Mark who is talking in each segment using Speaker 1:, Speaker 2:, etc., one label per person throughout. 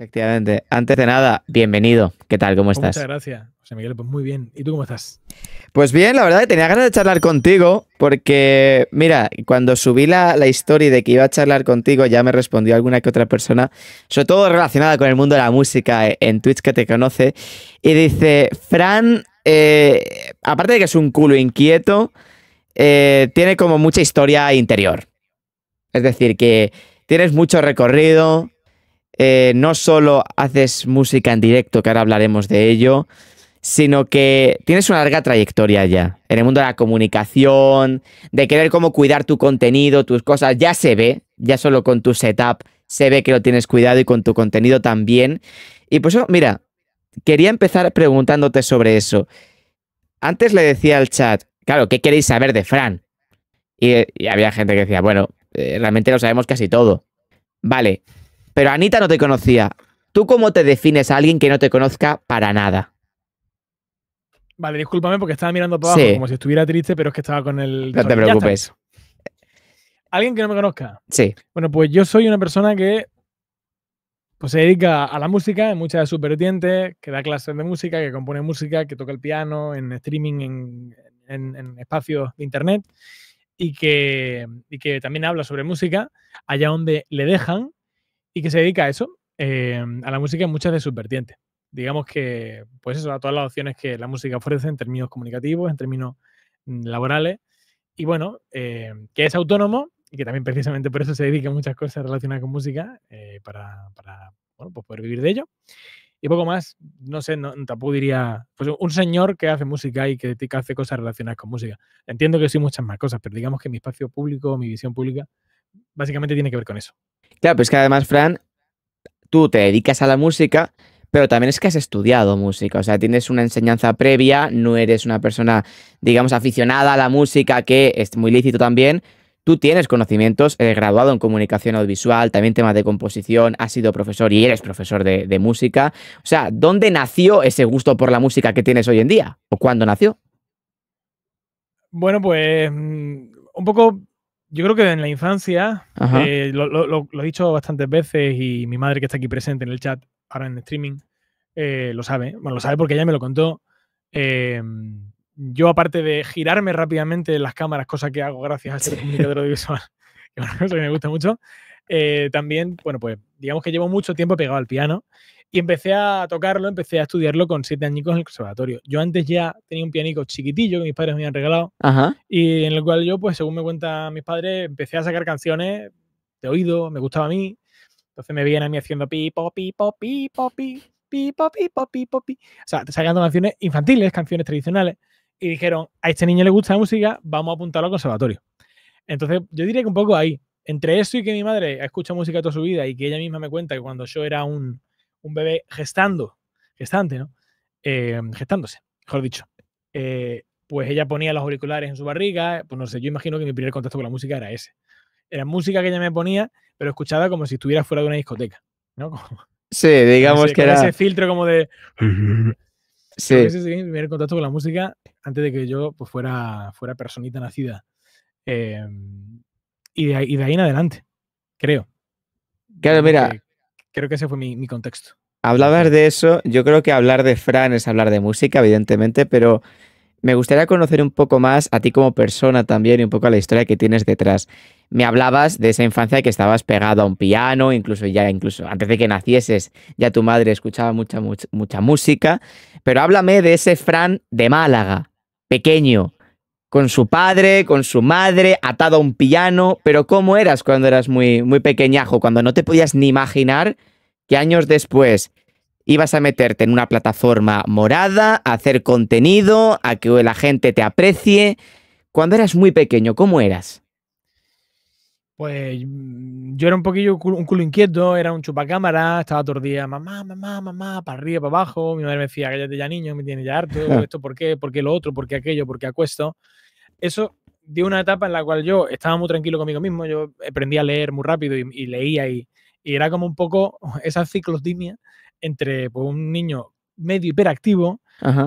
Speaker 1: Efectivamente. Antes de nada, bienvenido. ¿Qué tal? ¿Cómo pues estás? Muchas
Speaker 2: gracias. José Miguel, pues muy bien. ¿Y tú cómo estás?
Speaker 1: Pues bien, la verdad que tenía ganas de charlar contigo porque, mira, cuando subí la, historia de que iba a charlar contigo, ya me respondió alguna que otra persona, sobre todo relacionada con el mundo de la música eh, en Twitch que te conoce, y dice, Fran, eh, aparte de que es un culo inquieto, eh, tiene como mucha historia interior. Es decir, que tienes mucho recorrido, eh, no solo haces música en directo, que ahora hablaremos de ello, sino que tienes una larga trayectoria ya en el mundo de la comunicación, de querer cómo cuidar tu contenido, tus cosas, ya se ve, ya solo con tu setup se ve que lo tienes cuidado y con tu contenido también. Y pues mira, quería empezar preguntándote sobre eso. Antes le decía al chat, claro, ¿qué queréis saber de Fran? Y, había gente que decía, bueno, eh, realmente lo sabemos casi todo. Vale, pero Anita no te conocía. ¿Tú cómo te defines a alguien que no te conozca para nada?
Speaker 2: Vale, discúlpame porque estaba mirando para abajo como si estuviera triste, pero es que estaba con el. No te preocupes. Alguien que no me conozca. Sí. Bueno, pues yo soy una persona que pues se dedica a la música en muchas de sus vertientes, que da clases de música, que compone música, que toca el piano en streaming, en, espacios de internet y que, y que también habla sobre música allá donde le dejan y que se dedica a eso, eh, a la música en muchas de sus vertientes. Digamos que, pues eso, a todas las opciones que la música ofrece en términos comunicativos, en términos mm, laborales, y bueno, eh, que es autónomo y que también precisamente por eso se dedica a muchas cosas relacionadas con música, eh, para, pues poder vivir de ello. Y poco más, no sé, no, tampoco diría, pues un señor que hace música y que, que hace cosas relacionadas con música. Entiendo que sí muchas más cosas, pero digamos que mi espacio público, mi visión pública, básicamente tiene que ver con eso,
Speaker 1: Claro, pero es que además, Fran, tú te dedicas a la música, pero también es que has estudiado música, o sea, tienes una enseñanza previa, no eres una persona, digamos, aficionada a la música, que es muy lícito también. Tú tienes conocimientos, eres graduado en comunicación audiovisual, también temas de composición, has sido profesor y eres profesor de, de música. O sea, ¿dónde nació ese gusto por la música que tienes hoy en día? ¿O cuándo nació?
Speaker 2: Bueno, pues mm, un poco yo creo que en la infancia, eh, lo, he dicho bastantes veces y mi madre que está aquí presente en el chat, ahora en streaming, eh, lo sabe. Bueno, lo sabe porque ella me lo contó. Eh, yo, aparte de girarme rápidamente en las cámaras, cosa que hago gracias al ser comunicador audiovisual, que es una que me gusta mucho, también, bueno, pues digamos que llevo mucho tiempo pegado al piano y empecé a tocarlo, empecé a estudiarlo con siete añicos en el conservatorio. Yo antes ya tenía un pianico chiquitillo que mis padres me habían regalado y en el cual yo, pues según me cuentan mis padres, empecé a sacar canciones de oído, me gustaba a mí. Entonces me veían a mí haciendo pipo, pipo, pipo, pipo, pipo, pipo, pipo, pipo. O sea, sacando canciones infantiles, canciones tradicionales. Y dijeron, a este niño le gusta la música, vamos a apuntarlo al conservatorio. Entonces yo diría que un poco ahí, entre eso y que mi madre ha escuchado música toda su vida y que ella misma me cuenta que cuando yo era un un bebé gestando, gestante, ¿no? Eh, gestándose, mejor dicho. Eh, pues ella ponía los auriculares en su barriga, pues no sé, yo imagino que mi primer contacto con la música era ese. Era música que ella me ponía, pero escuchada como si estuviera fuera de una discoteca, ¿no? sí, digamos que era... Ese filtro como de... Sí. Ese mi primer contacto con la música antes de que yo pues, fuera, fuera personita nacida. Eh, y, de, y, de, ahí en adelante, creo. Claro, mira, creo que ese fue mi, contexto.
Speaker 1: Hablabas de eso, yo creo que hablar de Fran es hablar de música, evidentemente, pero me gustaría conocer un poco más a ti como persona también y un poco a la historia que tienes detrás. Me hablabas de esa infancia que estabas pegado a un piano, incluso ya incluso antes de que nacieses, ya tu madre escuchaba mucha mucha, mucha música, pero háblame de ese Fran de Málaga, pequeño, con su padre, con su madre, atado a un piano, pero ¿cómo eras cuando eras muy, muy pequeñajo, cuando no te podías ni imaginar que años después ibas a meterte en una plataforma morada, a hacer contenido, a que la gente te aprecie? Cuando eras muy pequeño, ¿cómo eras?
Speaker 2: pues mm, yo era un poquillo un culo inquieto, era un chupacámara, estaba todo mamá, mamá, mamá, para arriba, para abajo. Mi madre me decía, cállate ya niño, me tiene ya harto, esto por qué, por qué lo otro, por qué aquello, por qué acuesto. Eso dio una etapa en la cual yo estaba muy tranquilo conmigo mismo, yo aprendí a leer muy rápido y, leía y, y, era como un poco esa ciclodimia entre pues, un niño medio hiperactivo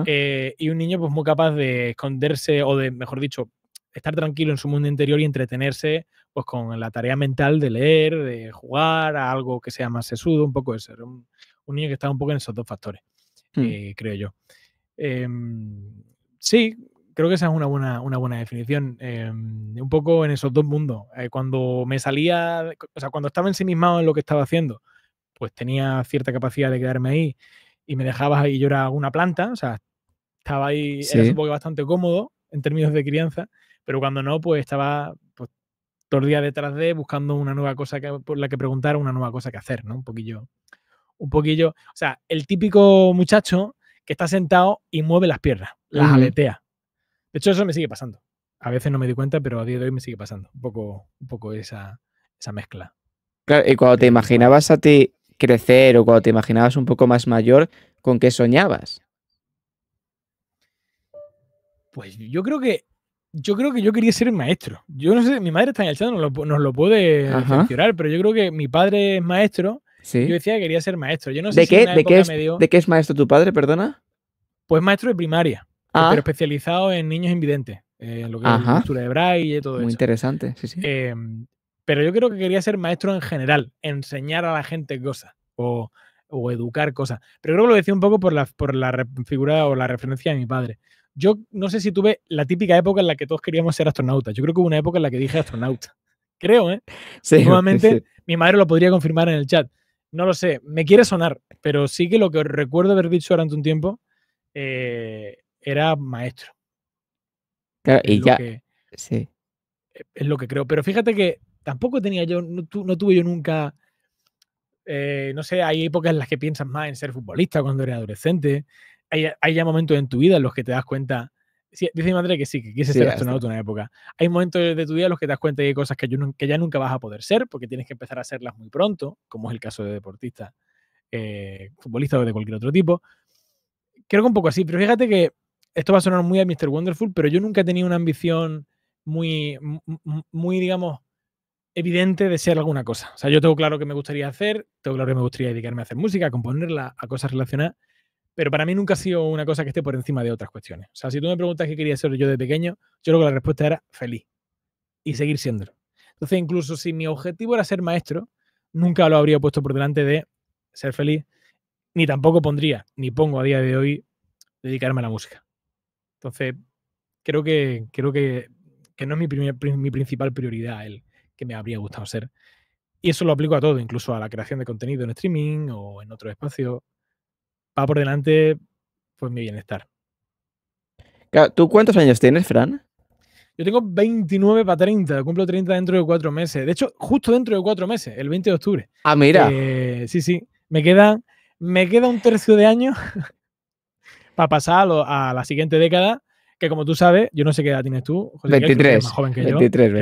Speaker 2: eh, y un niño pues muy capaz de esconderse o de, mejor dicho, estar tranquilo en su mundo interior y entretenerse pues con la tarea mental de leer, de jugar, algo que sea más sesudo, un poco de ser un niño que está un poco en esos dos factores, hmm. eh, creo yo. Em, sí, creo que esa es una buena, una buena definición. Em, un poco en esos dos mundos. Eh, cuando me salía, o sea, cuando estaba ensimismado en lo que estaba haciendo, pues tenía cierta capacidad de quedarme ahí y me dejaba ahí, yo era una planta, o sea, estaba ahí, era un poco bastante cómodo en términos de crianza. Pero cuando no, pues estaba pues, todo el día detrás de buscando una nueva cosa por la que preguntar, una nueva cosa que hacer, ¿no? Un poquillo. Un poquillo. O sea, el típico muchacho que está sentado y mueve las piernas, las aletea. De hecho, eso me sigue pasando. A veces no me di cuenta, pero a día de hoy me sigue pasando. Un poco, un poco esa, esa mezcla.
Speaker 1: Claro, y cuando te imaginabas a ti crecer o cuando te imaginabas un poco más mayor, ¿con qué soñabas?
Speaker 2: Pues yo creo que yo creo que yo quería ser maestro. Yo no sé, mi madre está en el chat, nos lo, puede mencionar, pero yo creo que mi padre es maestro. Yo decía que quería ser maestro. Yo no sé ¿De, qué, de, qué es, ¿De
Speaker 1: qué es maestro tu padre, perdona?
Speaker 2: Pues maestro de primaria, ah. pero especializado en niños invidentes, en eh, lo que es de braille y todo eso. Muy
Speaker 1: interesante, sí, sí.
Speaker 2: Em, pero yo creo que quería ser maestro en general, enseñar a la gente cosas o, educar cosas. Pero creo que lo decía un poco por la, por la figura o la referencia de mi padre. Yo no sé si tuve la típica época en la que todos queríamos ser astronautas. Yo creo que hubo una época en la que dije astronauta. Creo, ¿eh? Sí, Nuevamente, mi madre lo podría confirmar en el chat. No lo sé, me quiere sonar, pero sí que lo que recuerdo haber dicho durante un tiempo eh, era maestro.
Speaker 1: y ya. sí.
Speaker 2: Es lo que creo. Pero fíjate que tampoco tenía yo, no, tuve yo nunca. Eh, no sé, hay épocas en las que piensas más en ser futbolista cuando eres adolescente, hay, ya momentos en tu vida en los que te das cuenta. dice mi madre que sí, que quise ser ah, astronauta en una época. Hay momentos de tu vida en los que te das cuenta que hay cosas que, ya nunca vas a poder ser porque tienes que empezar a hacerlas muy pronto, como es el caso de deportistas, eh, futbolistas o de cualquier otro tipo. Creo que un poco así, pero fíjate que esto va a sonar muy a Mr. Wonderful, pero yo nunca he tenido una ambición muy, muy, digamos, evidente de ser alguna cosa. O sea, yo tengo claro que me gustaría hacer, tengo claro que me gustaría dedicarme a hacer música, a componerla, a cosas relacionadas, pero para mí nunca ha sido una cosa que esté por encima de otras cuestiones. O sea, si tú me preguntas qué quería ser yo de pequeño, yo creo que la respuesta era feliz y seguir siéndolo. Entonces, incluso si mi objetivo era ser maestro, nunca lo habría puesto por delante de ser feliz, ni tampoco pondría, ni pongo a día de hoy, dedicarme a la música. Entonces, creo que, creo que, no es mi, mi principal prioridad el que me habría gustado ser. Y eso lo aplico a todo, incluso a la creación de contenido en streaming o en otro espacio va por delante pues mi bienestar.
Speaker 1: ¿Tú cuántos años tienes, Fran?
Speaker 2: Yo tengo 29 para 30, cumplo 30 dentro de cuatro meses. De hecho, justo dentro de cuatro meses, el 20 de octubre. Ah, mira. Eh, sí, sí, me queda, me queda un tercio de año para pasar a, la siguiente década, que como tú sabes, yo no sé qué edad tienes tú, José 23. más joven que yo, 23.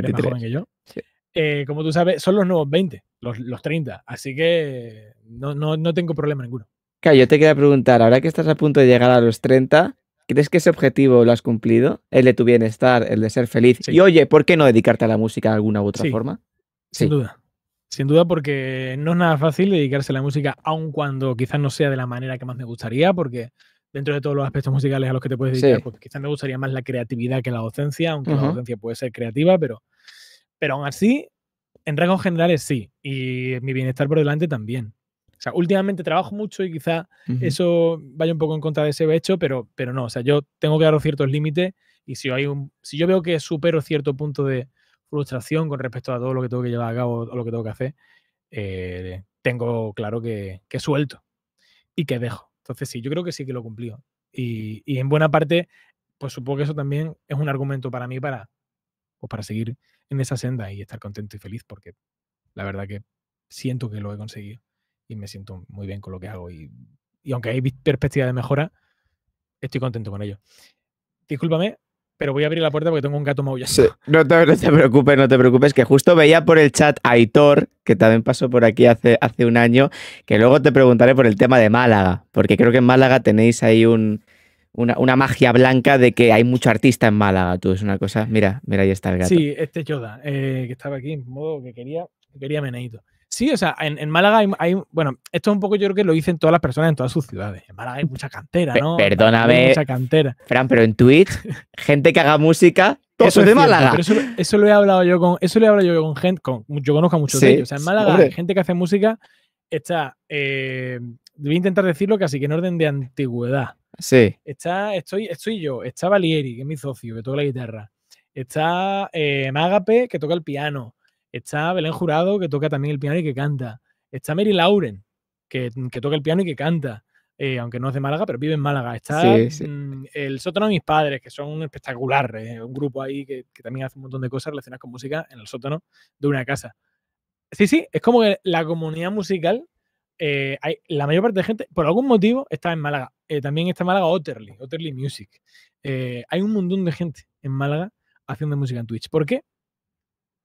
Speaker 2: Eh, como tú sabes, son los nuevos 20, los, 30, así que no tengo problema ninguno.
Speaker 1: Claro, yo te quería preguntar, ahora que estás a punto de llegar a los 30, ¿crees que ese objetivo lo has cumplido? El de tu bienestar, el de ser feliz. Y oye, ¿por qué no dedicarte a la música de alguna u otra forma?
Speaker 2: Sin duda. Sin duda, porque no es nada fácil dedicarse a la música, aun cuando quizás no sea de la manera que más me gustaría, porque dentro de todos los aspectos musicales a los que te puedes dedicar, pues quizás me gustaría más la creatividad que la docencia, aunque la docencia puede ser creativa, pero, pero aún así, en rasgos generales sí, y mi bienestar por delante también. O sea, últimamente trabajo mucho y quizá eso vaya un poco en contra de ese hecho, pero, pero no, o sea, yo tengo que dar ciertos límites y si, hay un, si yo veo que supero cierto punto de frustración con respecto a todo lo que tengo que llevar a cabo o lo que tengo que hacer, eh, tengo claro que, que, suelto y que dejo. Entonces sí, yo creo que sí que lo cumplí. Y, en buena parte, pues supongo que eso también es un argumento para mí para, pues para seguir en esa senda y estar contento y feliz porque la verdad que siento que lo he conseguido y me siento muy bien con lo que hago. Y, aunque hay perspectiva de mejora, estoy contento con ello. Discúlpame, pero voy a abrir la puerta porque tengo un gato maullado. no, te,
Speaker 1: preocupes, no te preocupes, que justo veía por el chat Aitor, que también pasó por aquí hace, hace un año, que luego te preguntaré por el tema de Málaga, porque creo que en Málaga tenéis ahí una, magia blanca de que hay mucho artista en Málaga, tú, es una cosa... Mira, mira, ahí está el gato. Sí,
Speaker 2: este Yoda, eh, que estaba aquí en modo que quería, que quería meneito. Sí, o sea, en, en Málaga hay, Bueno, esto es un poco yo creo que lo dicen todas las personas en todas sus ciudades. En Málaga hay mucha cantera, ¿no? perdóname. mucha cantera.
Speaker 1: Fran, pero en Twitch, gente que haga música. eso es de Málaga.
Speaker 2: eso, lo he hablado yo con, eso lo he yo con gente, con, yo conozco a muchos de ellos. O sea, en Málaga gente que hace música, está, eh, voy a intentar decirlo casi que en orden de antigüedad. Sí. Está, estoy, estoy yo, está Valieri, que es mi socio, que toca la guitarra. Está eh, Mágape, que toca el piano. Está Belén Jurado, que toca también el piano y que canta. Está Mary Lauren, que, toca el piano y que canta. Eh, aunque no es de Málaga, pero vive en Málaga. Está mm, el sótano de mis padres, que son espectaculares, eh, un grupo ahí que, también hace un montón de cosas relacionadas con música en el sótano de una casa. Sí, sí, es como que la comunidad musical, eh, hay, la mayor parte de gente, por algún motivo, está en Málaga. también está en Málaga Otterly, Otterly Music. hay un montón de gente en Málaga haciendo música en Twitch. ¿Por qué?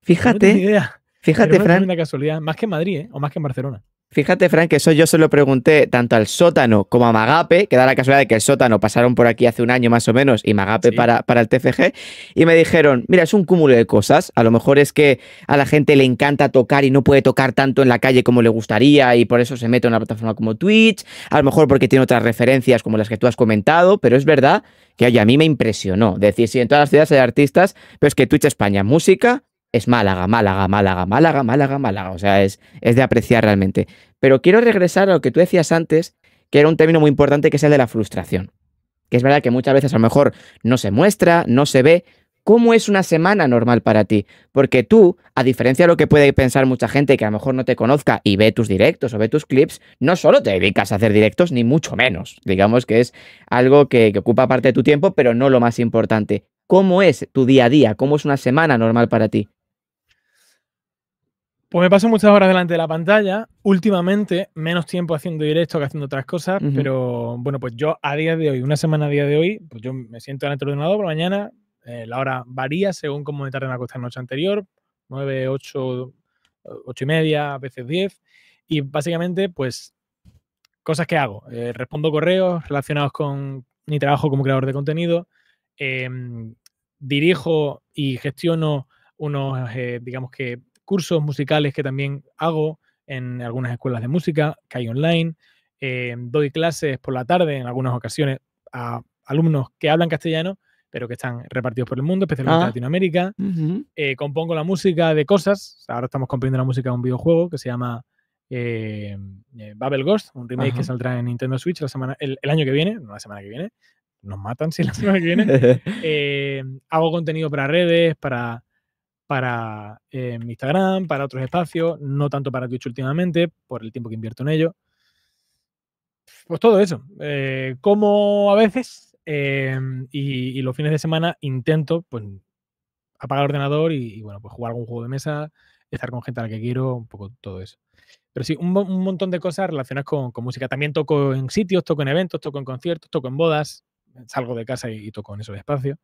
Speaker 1: Fíjate. Fíjate, Fran.
Speaker 2: casualidad, más que Madrid, ¿eh? o más que Barcelona.
Speaker 1: Fíjate, Frank, que eso yo se lo pregunté tanto al sótano como a Magape, que da la casualidad de que el sótano pasaron por aquí hace un año más o menos y Magape para, el TFG, y me dijeron, mira, es un cúmulo de cosas, a lo mejor es que a la gente le encanta tocar y no puede tocar tanto en la calle como le gustaría y por eso se mete en una plataforma como Twitch, a lo mejor porque tiene otras referencias como las que tú has comentado, pero es verdad que a mí me impresionó, decir, si sí, en todas las ciudades hay artistas, pero es que Twitch España, música, es Málaga, Málaga, Málaga, Málaga, Málaga, Málaga. O sea, es, es de apreciar realmente. Pero quiero regresar a lo que tú decías antes, que era un término muy importante, que es el de la frustración. Que es verdad que muchas veces a lo mejor no se muestra, no se ve. ¿Cómo es una semana normal para ti? Porque tú, a diferencia de lo que puede pensar mucha gente que a lo mejor no te conozca y ve tus directos o ve tus clips, no solo te dedicas a hacer directos, ni mucho menos. Digamos que es algo que ocupa parte de tu tiempo, pero no lo más importante. ¿Cómo es tu día a día? ¿Cómo es una semana normal para ti?
Speaker 2: Pues me paso muchas horas delante de la pantalla. Últimamente, menos tiempo haciendo directo que haciendo otras cosas, pero bueno, pues yo a día de hoy, una semana a día de hoy, pues yo me siento delante del ordenador por la mañana. Eh, la hora varía según cómo me tarde en acostar noche anterior, 9, 8, 8 y media, a veces 10. Y básicamente, pues, cosas que hago. Eh, respondo correos relacionados con mi trabajo como creador de contenido. Em, dirijo y gestiono unos, eh, digamos que, cursos musicales que también hago en algunas escuelas de música que hay online. Eh, doy clases por la tarde en algunas ocasiones a alumnos que hablan castellano, pero que están repartidos por el mundo, especialmente en ah. Latinoamérica. Eh, compongo la música de cosas. Ahora estamos componiendo la música de un videojuego que se llama eh, Babel Ghost, un remake que saldrá en Nintendo Switch la el, año que viene, no la semana que viene. Nos matan si la semana que viene. hago contenido para redes, para para eh, Instagram, para otros espacios, no tanto para Twitch últimamente, por el tiempo que invierto en ello. Pues todo eso. Eh, como a veces em, y, los fines de semana intento pues, apagar el ordenador y, bueno, pues jugar algún juego de mesa, estar con gente a la que quiero, un poco todo eso. Pero sí, un, montón de cosas relacionadas con, música. También toco en sitios, toco en eventos, toco en conciertos, toco en bodas, salgo de casa y toco en esos espacios.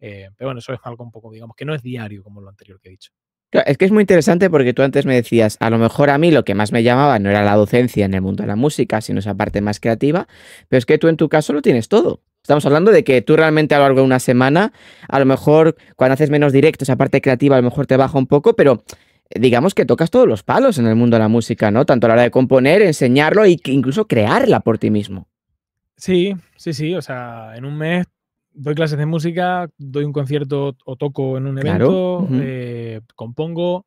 Speaker 2: Eh, pero bueno, eso es algo un poco, digamos, que no es diario como lo anterior que he dicho.
Speaker 1: es que es muy interesante porque tú antes me decías, a lo mejor a mí lo que más me llamaba no era la docencia en el mundo de la música, sino esa parte más creativa, pero es que tú en tu caso lo tienes todo. Estamos hablando de que tú realmente a lo largo de una semana, a lo mejor cuando haces menos directo, esa parte creativa a lo mejor te baja un poco, pero eh, digamos que tocas todos los palos en el mundo de la música, ¿no? Tanto a la hora de componer, enseñarlo e incluso crearla por ti mismo.
Speaker 2: Sí, sí, sí, o sea, en un mes doy clases de música, doy un concierto o toco en un evento, eh, compongo,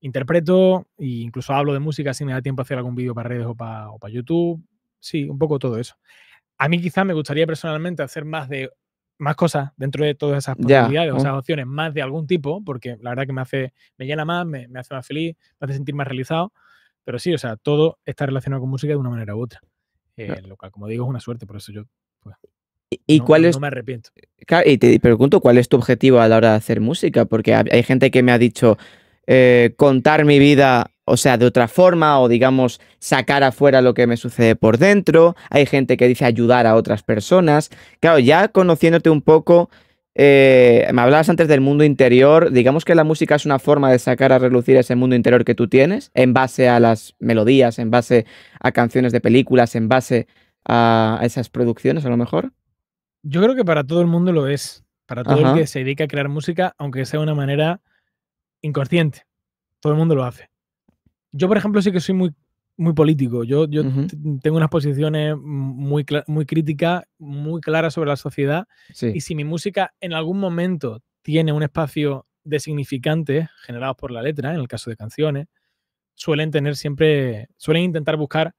Speaker 2: interpreto e incluso hablo de música si me da tiempo hacer algún vídeo para redes o para, YouTube. Sí, un poco todo eso. A mí quizá me gustaría personalmente hacer más de más cosas dentro de todas esas posibilidades, o esas opciones, más de algún tipo, porque la verdad que me hace, me llena más, me, hace más feliz, me hace sentir más realizado. Pero sí, o sea, todo está relacionado con música de una manera u otra. Eh, lo cual, como digo, es una suerte, por eso yo pues, ¿Y cuál es? me arrepiento.
Speaker 1: Y te pregunto, ¿cuál es tu objetivo a la hora de hacer música? Porque hay gente que me ha dicho eh, contar mi vida, o sea, de otra forma, o digamos, sacar afuera lo que me sucede por dentro. Hay gente que dice ayudar a otras personas. Claro, ya conociéndote un poco, eh, me hablabas antes del mundo interior. Digamos que la música es una forma de sacar a relucir ese mundo interior que tú tienes, en base a las melodías, en base a canciones de películas, en base a esas producciones, a lo mejor.
Speaker 2: Yo creo que para todo el mundo lo es. Para todo el que se dedica a crear música, aunque sea de una manera inconsciente. Todo el mundo lo hace. Yo, por ejemplo, sí que soy muy, muy político. Yo, yo tengo unas posiciones muy, muy críticas, muy claras sobre la sociedad. Y si mi música en algún momento tiene un espacio de significante generados por la letra, en el caso de canciones, suelen tener siempre, suelen intentar buscar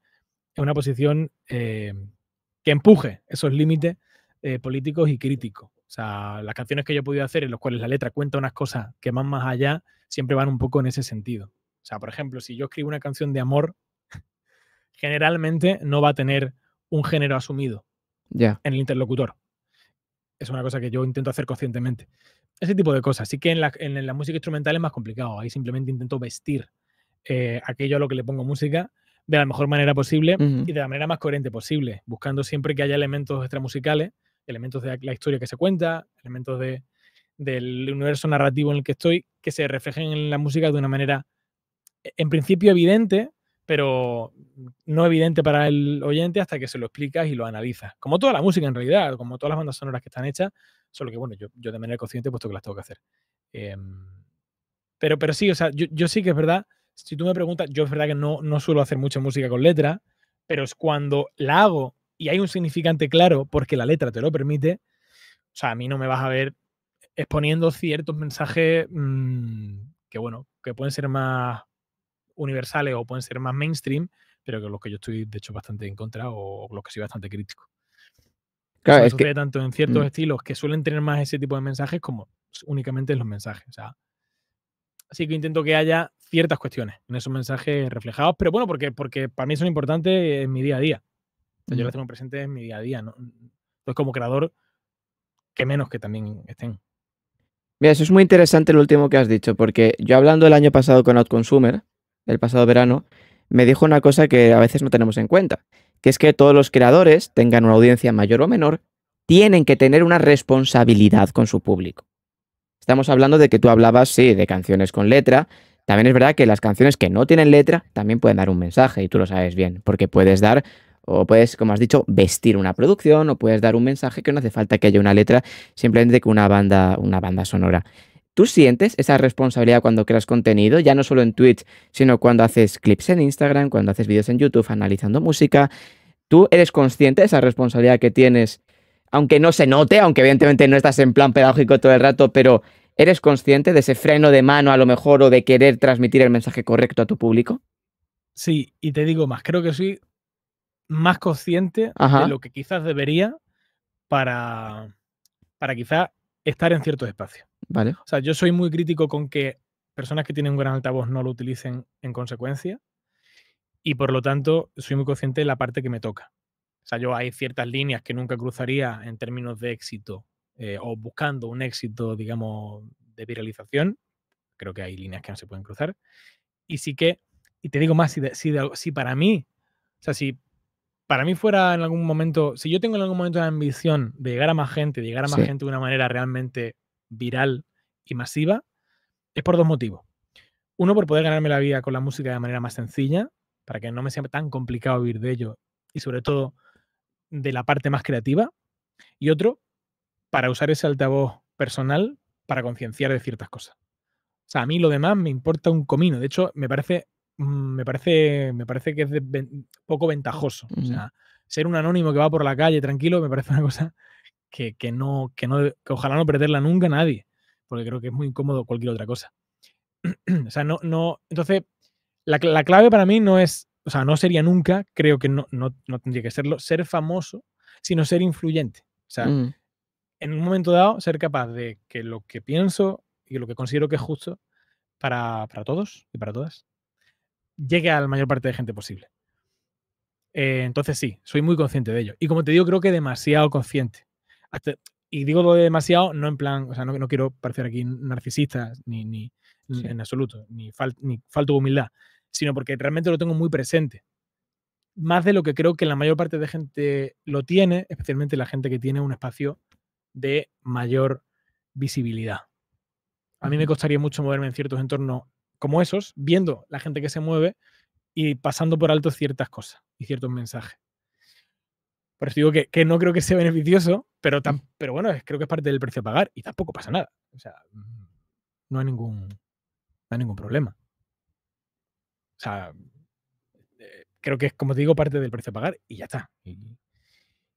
Speaker 2: una posición eh, que empuje esos límites eh, políticos y críticos. O sea, las canciones que yo he podido hacer en las cuales la letra cuenta unas cosas que van más allá, siempre van un poco en ese sentido. O sea, por ejemplo, si yo escribo una canción de amor, generalmente no va a tener un género asumido en el interlocutor. Es una cosa que yo intento hacer conscientemente. Ese tipo de cosas. Así que en la, música instrumental es más complicado. Ahí simplemente intento vestir eh, aquello a lo que le pongo música de la mejor manera posible y de la manera más coherente posible, buscando siempre que haya elementos extramusicales elementos de la historia que se cuenta, elementos de, del universo narrativo en el que estoy, que se reflejen en la música de una manera, e, en principio evidente, pero no evidente para el oyente hasta que se lo explicas y lo analizas. Como toda la música en realidad, como todas las bandas sonoras que están hechas, solo que bueno, yo, de manera consciente puesto que las tengo que hacer. Em, pero, pero sí, o sea, yo, sí que es verdad, si tú me preguntas, yo es verdad que no, no suelo hacer mucha música con letra, pero es cuando la hago y hay un significante claro porque la letra te lo permite, o sea, a mí no me vas a ver exponiendo ciertos mensajes mm, que, bueno, que pueden ser más universales o pueden ser más mainstream, pero que los que yo estoy, de hecho, bastante en contra o los que soy bastante crítico. Claro, es que... tanto en ciertos mm. estilos que suelen tener más ese tipo de mensajes como únicamente en los mensajes. así que intento que haya ciertas cuestiones en esos mensajes reflejados, pero bueno, porque, porque para mí son importantes en mi día a día voy yo tener tengo presente en mi día a día. ¿no? Entonces, como creador, que menos que también estén.
Speaker 1: Mira, eso es muy interesante lo último que has dicho, porque yo hablando el año pasado con OutConsumer, el pasado verano, me dijo una cosa que a veces no tenemos en cuenta, que es que todos los creadores, tengan una audiencia mayor o menor, tienen que tener una responsabilidad con su público. Estamos hablando de que tú hablabas, sí, de canciones con letra. También es verdad que las canciones que no tienen letra también pueden dar un mensaje, y tú lo sabes bien, porque puedes dar o puedes, como has dicho, vestir una producción o puedes dar un mensaje que no hace falta que haya una letra, simplemente que una banda, una banda sonora. ¿Tú sientes esa responsabilidad cuando creas contenido, ya no solo en Twitch, sino cuando haces clips en Instagram, cuando haces vídeos en YouTube analizando música? ¿Tú eres consciente de esa responsabilidad que tienes, aunque no se note, aunque evidentemente no estás en plan pedagógico todo el rato, pero ¿eres consciente de ese freno de mano a lo mejor o de querer transmitir el mensaje correcto a tu público?
Speaker 2: Sí, y te digo más, creo que sí más consciente de lo que quizás debería para, para quizás estar en ciertos espacios. Vale. O sea, yo soy muy crítico con que personas que tienen un gran altavoz no lo utilicen en consecuencia y por lo tanto soy muy consciente de la parte que me toca. O sea, yo hay ciertas líneas que nunca cruzaría en términos de éxito eh, o buscando un éxito, digamos, de viralización. Creo que hay líneas que no se pueden cruzar. Y sí que, y te digo más, si, si para mí, o sea, si para mí fuera en algún momento, si yo tengo en algún momento la ambición de llegar a más gente, de llegar a más gente de una manera realmente viral y masiva, es por dos motivos. Uno, por poder ganarme la vida con la música de manera más sencilla, para que no me sea tan complicado vivir de ello y sobre todo de la parte más creativa. Y otro, para usar ese altavoz personal para concienciar de ciertas cosas. O sea, a mí lo demás me importa un comino. De hecho, me parece Mm, me parece, me parece que es poco ventajoso. O sea, ser un anónimo que va por la calle tranquilo me parece una cosa que, no, que no, ojalá no perderla nunca nadie, porque creo que es muy incómodo cualquier otra cosa. o sea, no, no, entonces, la, clave para mí no es, o sea, no sería nunca, creo que no, tendría que serlo, ser famoso, sino ser influyente. O sea, mm. en un momento dado, ser capaz de que lo que pienso y lo que considero que es justo para todos y para todas, llegue a la mayor parte de gente posible. Eh, entonces sí, soy muy consciente de ello. Y como te digo, creo que demasiado consciente. y digo demasiado, no en plan, o sea, no, quiero parecer aquí narcisista ni, en absoluto, ni, falta ni falto de humildad, sino porque realmente lo tengo muy presente. Más de lo que creo que la mayor parte de gente lo tiene, especialmente la gente que tiene un espacio de mayor visibilidad. A mí me costaría mucho moverme en ciertos entornos como esos, viendo la gente que se mueve y pasando por alto ciertas cosas y ciertos mensajes. Por eso digo que, no creo que sea beneficioso, pero, tan, pero bueno, creo que es parte del precio a pagar y tampoco pasa nada. O sea, mm, no hay ningún, no hay ningún problema. O sea, eh, creo que es, como te digo, parte del precio a pagar y ya está. Y,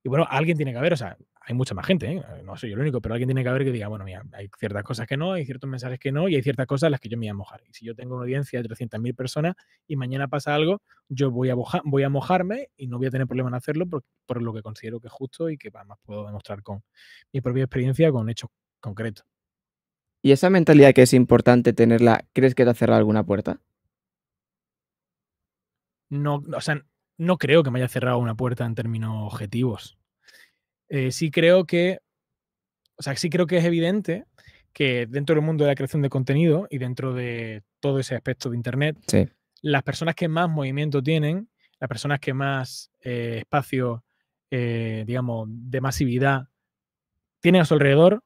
Speaker 2: y bueno, alguien tiene que haber, o sea, hay mucha más gente, ¿eh? no soy yo el único, pero alguien tiene que haber que diga, bueno, mira, hay ciertas cosas que no, hay ciertos mensajes que no y hay ciertas cosas en las que yo me voy a mojar. Y si yo tengo una audiencia de 300.000 personas y mañana pasa algo, yo voy a, voy a mojarme y no voy a tener problema en hacerlo por, lo que considero que es justo y que además puedo demostrar con mi propia experiencia, con hechos concretos.
Speaker 1: ¿Y esa mentalidad que es importante tenerla, crees que te ha cerrado alguna puerta?
Speaker 2: No, o sea, no creo que me haya cerrado una puerta en términos objetivos. Eh, sí creo que, o sea, sí creo que es evidente que dentro del mundo de la creación de contenido y dentro de todo ese aspecto de Internet, las personas que más movimiento tienen, las personas que más eh, espacio, eh, digamos, de masividad tienen a su alrededor,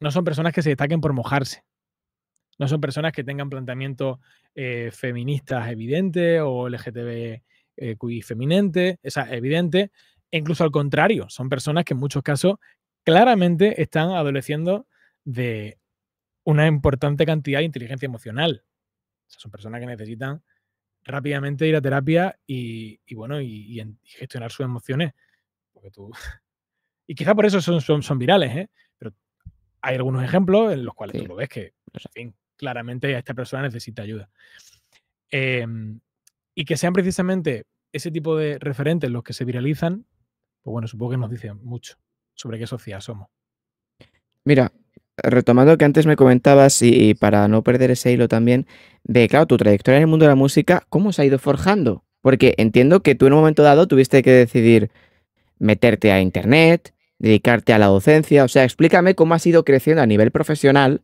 Speaker 2: no son personas que se destaquen por mojarse. No son personas que tengan planteamientos feministas evidentes o LGTBQI feminente, o sea, evidente incluso al contrario, son personas que en muchos casos claramente están adoleciendo de una importante cantidad de inteligencia emocional. O son personas que necesitan rápidamente ir a terapia y, bueno, y, gestionar sus emociones. Porque tú... Y quizá por eso son, son, virales, ¿eh? Pero hay algunos ejemplos en los cuales tú lo ves que, en fin, claramente esta persona necesita ayuda. Em, y que sean precisamente ese tipo de referentes los que se viralizan, pues bueno, supongo que nos dice mucho sobre qué sociedad somos.
Speaker 1: Mira, retomando que antes me comentabas y, para no perder ese hilo también, de claro, tu trayectoria en el mundo de la música, ¿cómo se ha ido forjando? Porque entiendo que tú en un momento dado tuviste que decidir meterte a internet, dedicarte a la docencia, o sea, explícame cómo has ido creciendo a nivel profesional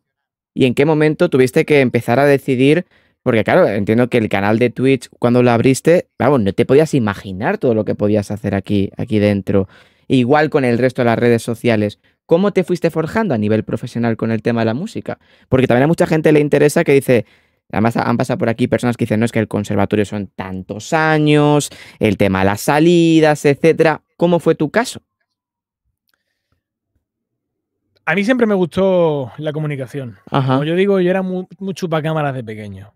Speaker 1: y en qué momento tuviste que empezar a decidir porque claro, entiendo que el canal de Twitch, cuando lo abriste, vamos, no te podías imaginar todo lo que podías hacer aquí, aquí dentro. Igual con el resto de las redes sociales. ¿Cómo te fuiste forjando a nivel profesional con el tema de la música? Porque también a mucha gente le interesa que dice, Además, han pasado por aquí personas que dicen, no, es que el conservatorio son tantos años, el tema de las salidas, etcétera. ¿Cómo fue tu caso?
Speaker 2: A mí siempre me gustó la comunicación. Como yo digo, yo era muy, muy cámaras de pequeño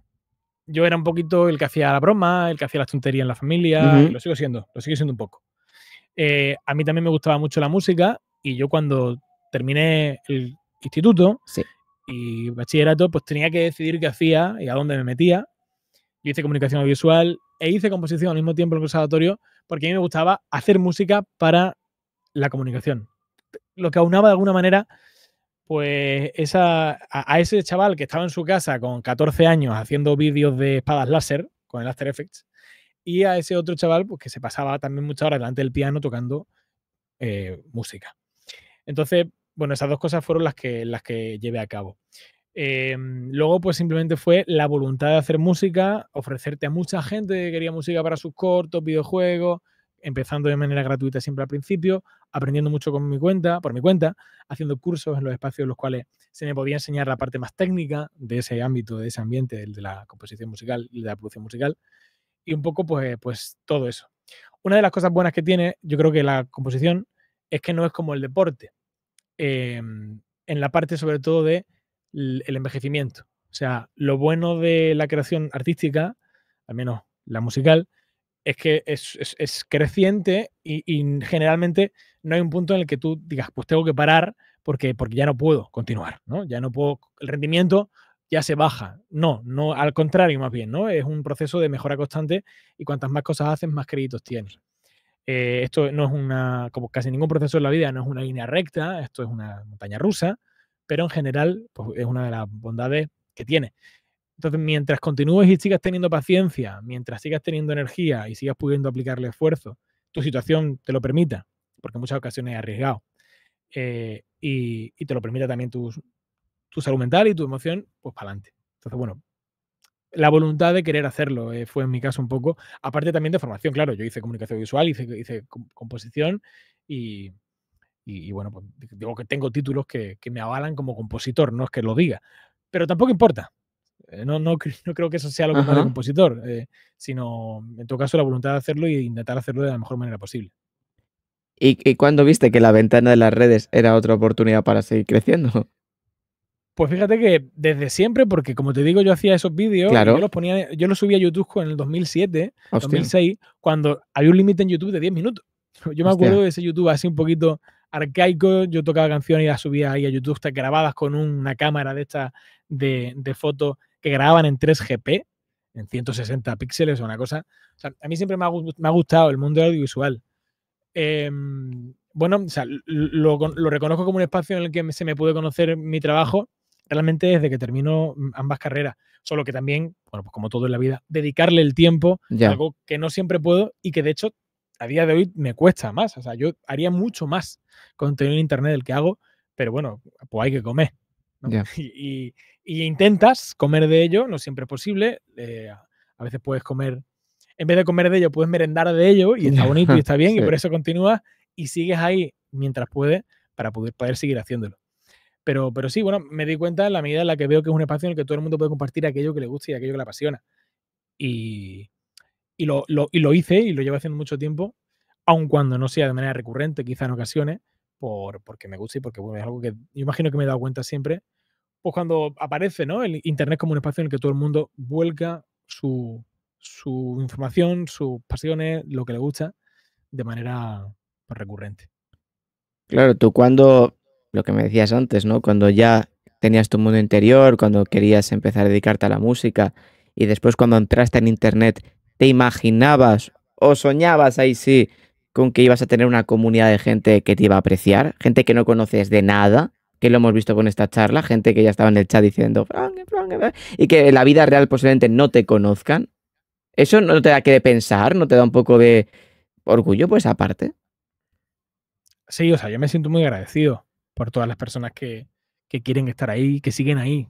Speaker 2: yo era un poquito el que hacía la broma, el que hacía las tonterías en la familia, lo sigo siendo, lo sigo siendo un poco. Eh, a mí también me gustaba mucho la música y yo cuando terminé el instituto y bachillerato, pues tenía que decidir qué hacía y a dónde me metía. Yo hice comunicación audiovisual e hice composición al mismo tiempo en el conservatorio porque a mí me gustaba hacer música para la comunicación. Lo que aunaba de alguna manera pues esa, a, ese chaval que estaba en su casa con 14 años haciendo vídeos de espadas láser con el After Effects, y a ese otro chaval pues, que se pasaba también muchas horas delante del piano tocando eh, música. Entonces, bueno, esas dos cosas fueron las que, las que llevé a cabo. Eh, luego, pues simplemente fue la voluntad de hacer música, ofrecerte a mucha gente que quería música para sus cortos, videojuegos, empezando de manera gratuita siempre al principio, aprendiendo mucho con mi cuenta, por mi cuenta, haciendo cursos en los espacios en los cuales se me podía enseñar la parte más técnica de ese ámbito, de ese ambiente, el de la composición musical y de la producción musical, y un poco pues, pues todo eso. Una de las cosas buenas que tiene, yo creo que la composición, es que no es como el deporte, em, en la parte sobre todo de el envejecimiento. O sea, lo bueno de la creación artística, al menos la musical, es que es, creciente y, generalmente no hay un punto en el que tú digas, pues tengo que parar porque, porque ya no puedo continuar, ¿no? Ya no puedo, el rendimiento ya se baja. No, no, al contrario, más bien, ¿no? Es un proceso de mejora constante y cuantas más cosas haces, más créditos tienes. Eh, esto no es una, como casi ningún proceso en la vida, no es una línea recta, esto es una montaña rusa, pero en general pues, es una de las bondades que tiene. Entonces, mientras continúes y sigas teniendo paciencia, mientras sigas teniendo energía y sigas pudiendo aplicarle esfuerzo, tu situación te lo permita, porque en muchas ocasiones es arriesgado, eh, y, te lo permita también tu, salud mental y tu emoción, pues para adelante. Entonces, bueno, la voluntad de querer hacerlo eh, fue en mi caso un poco, aparte también de formación, claro, yo hice comunicación visual, hice, composición y, bueno, pues, digo que tengo títulos que, me avalan como compositor, no es que lo diga, pero tampoco importa, eh, no, creo que eso sea lo que el compositor, eh, sino en todo caso la voluntad de hacerlo e intentar hacerlo de la mejor manera posible.
Speaker 1: ¿Y, y cuándo viste que la ventana de las redes era otra oportunidad para seguir creciendo?
Speaker 2: Pues fíjate que desde siempre, porque como te digo, yo hacía esos vídeos, yo los ponía, yo los subía a YouTube en el 2007, 2006, cuando había un límite en YouTube de 10 minutos. Yo me acuerdo de ese YouTube así un poquito arcaico, yo tocaba canciones y las subía ahí a YouTube, grabadas con una cámara de estas de, de fotos que graban en 3GP, en 160 píxeles o una cosa. O sea, a mí siempre me ha, gustado el mundo audiovisual. Em, bueno, lo, reconozco como un espacio en el que se me puede conocer mi trabajo realmente desde que termino mm, ambas carreras. Solo que también, bueno, pues como todo en la vida, dedicarle el tiempo, a algo que no siempre puedo y que de hecho a día de hoy me cuesta más. O sea, yo haría mucho más contenido en Internet del que hago, pero bueno, pues hay que comer y, intentas comer de ello, no siempre es posible. Eh, a veces puedes comer, en vez de comer de ello, puedes merendar de ello y está bonito y está bien y por eso continúas y sigues ahí mientras puedes para poder, poder seguir haciéndolo. Pero, pero sí, bueno, me di cuenta en la medida en la que veo que es un espacio en el que todo el mundo puede compartir aquello que le gusta y aquello que le apasiona. Y, lo, y lo hice y lo llevo haciendo mucho tiempo, aun cuando no sea de manera recurrente, quizá en ocasiones, porque me gusta y porque es algo que yo imagino que me he dado cuenta siempre, pues cuando aparece ¿no? el Internet como un espacio en el que todo el mundo vuelca su, información, sus pasiones, lo que le gusta, de manera pues, recurrente.
Speaker 1: Claro, tú cuando, lo que me decías antes, ¿no? Cuando ya tenías tu mundo interior, cuando querías empezar a dedicarte a la música y después cuando entraste en Internet, ¿te imaginabas o soñabas ahí sí con que ibas a tener una comunidad de gente que te iba a apreciar, gente que no conoces de nada, que lo hemos visto con esta charla, gente que ya estaba en el chat diciendo y que en la vida real posiblemente no te conozcan. ¿Eso no te da que pensar? ¿No te da un poco de orgullo, pues aparte?
Speaker 2: Sí, o sea, yo me siento muy agradecido por todas las personas que, que quieren estar ahí, que siguen ahí,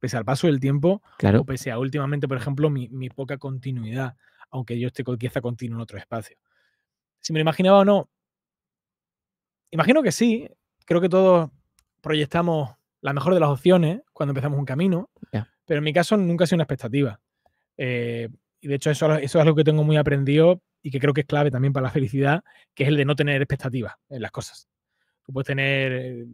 Speaker 2: pese al paso del tiempo, claro. o pese a últimamente, por ejemplo, mi, mi poca continuidad, aunque yo esté quizá continuo en otro espacio si me lo imaginaba o no. Imagino que sí. Creo que todos proyectamos la mejor de las opciones cuando empezamos un camino. Pero en mi caso nunca ha sido una expectativa. Eh, y de hecho, eso, es algo que tengo muy aprendido y que creo que es clave también para la felicidad, que es el de no tener expectativas en las cosas. Tú puedes tener eh,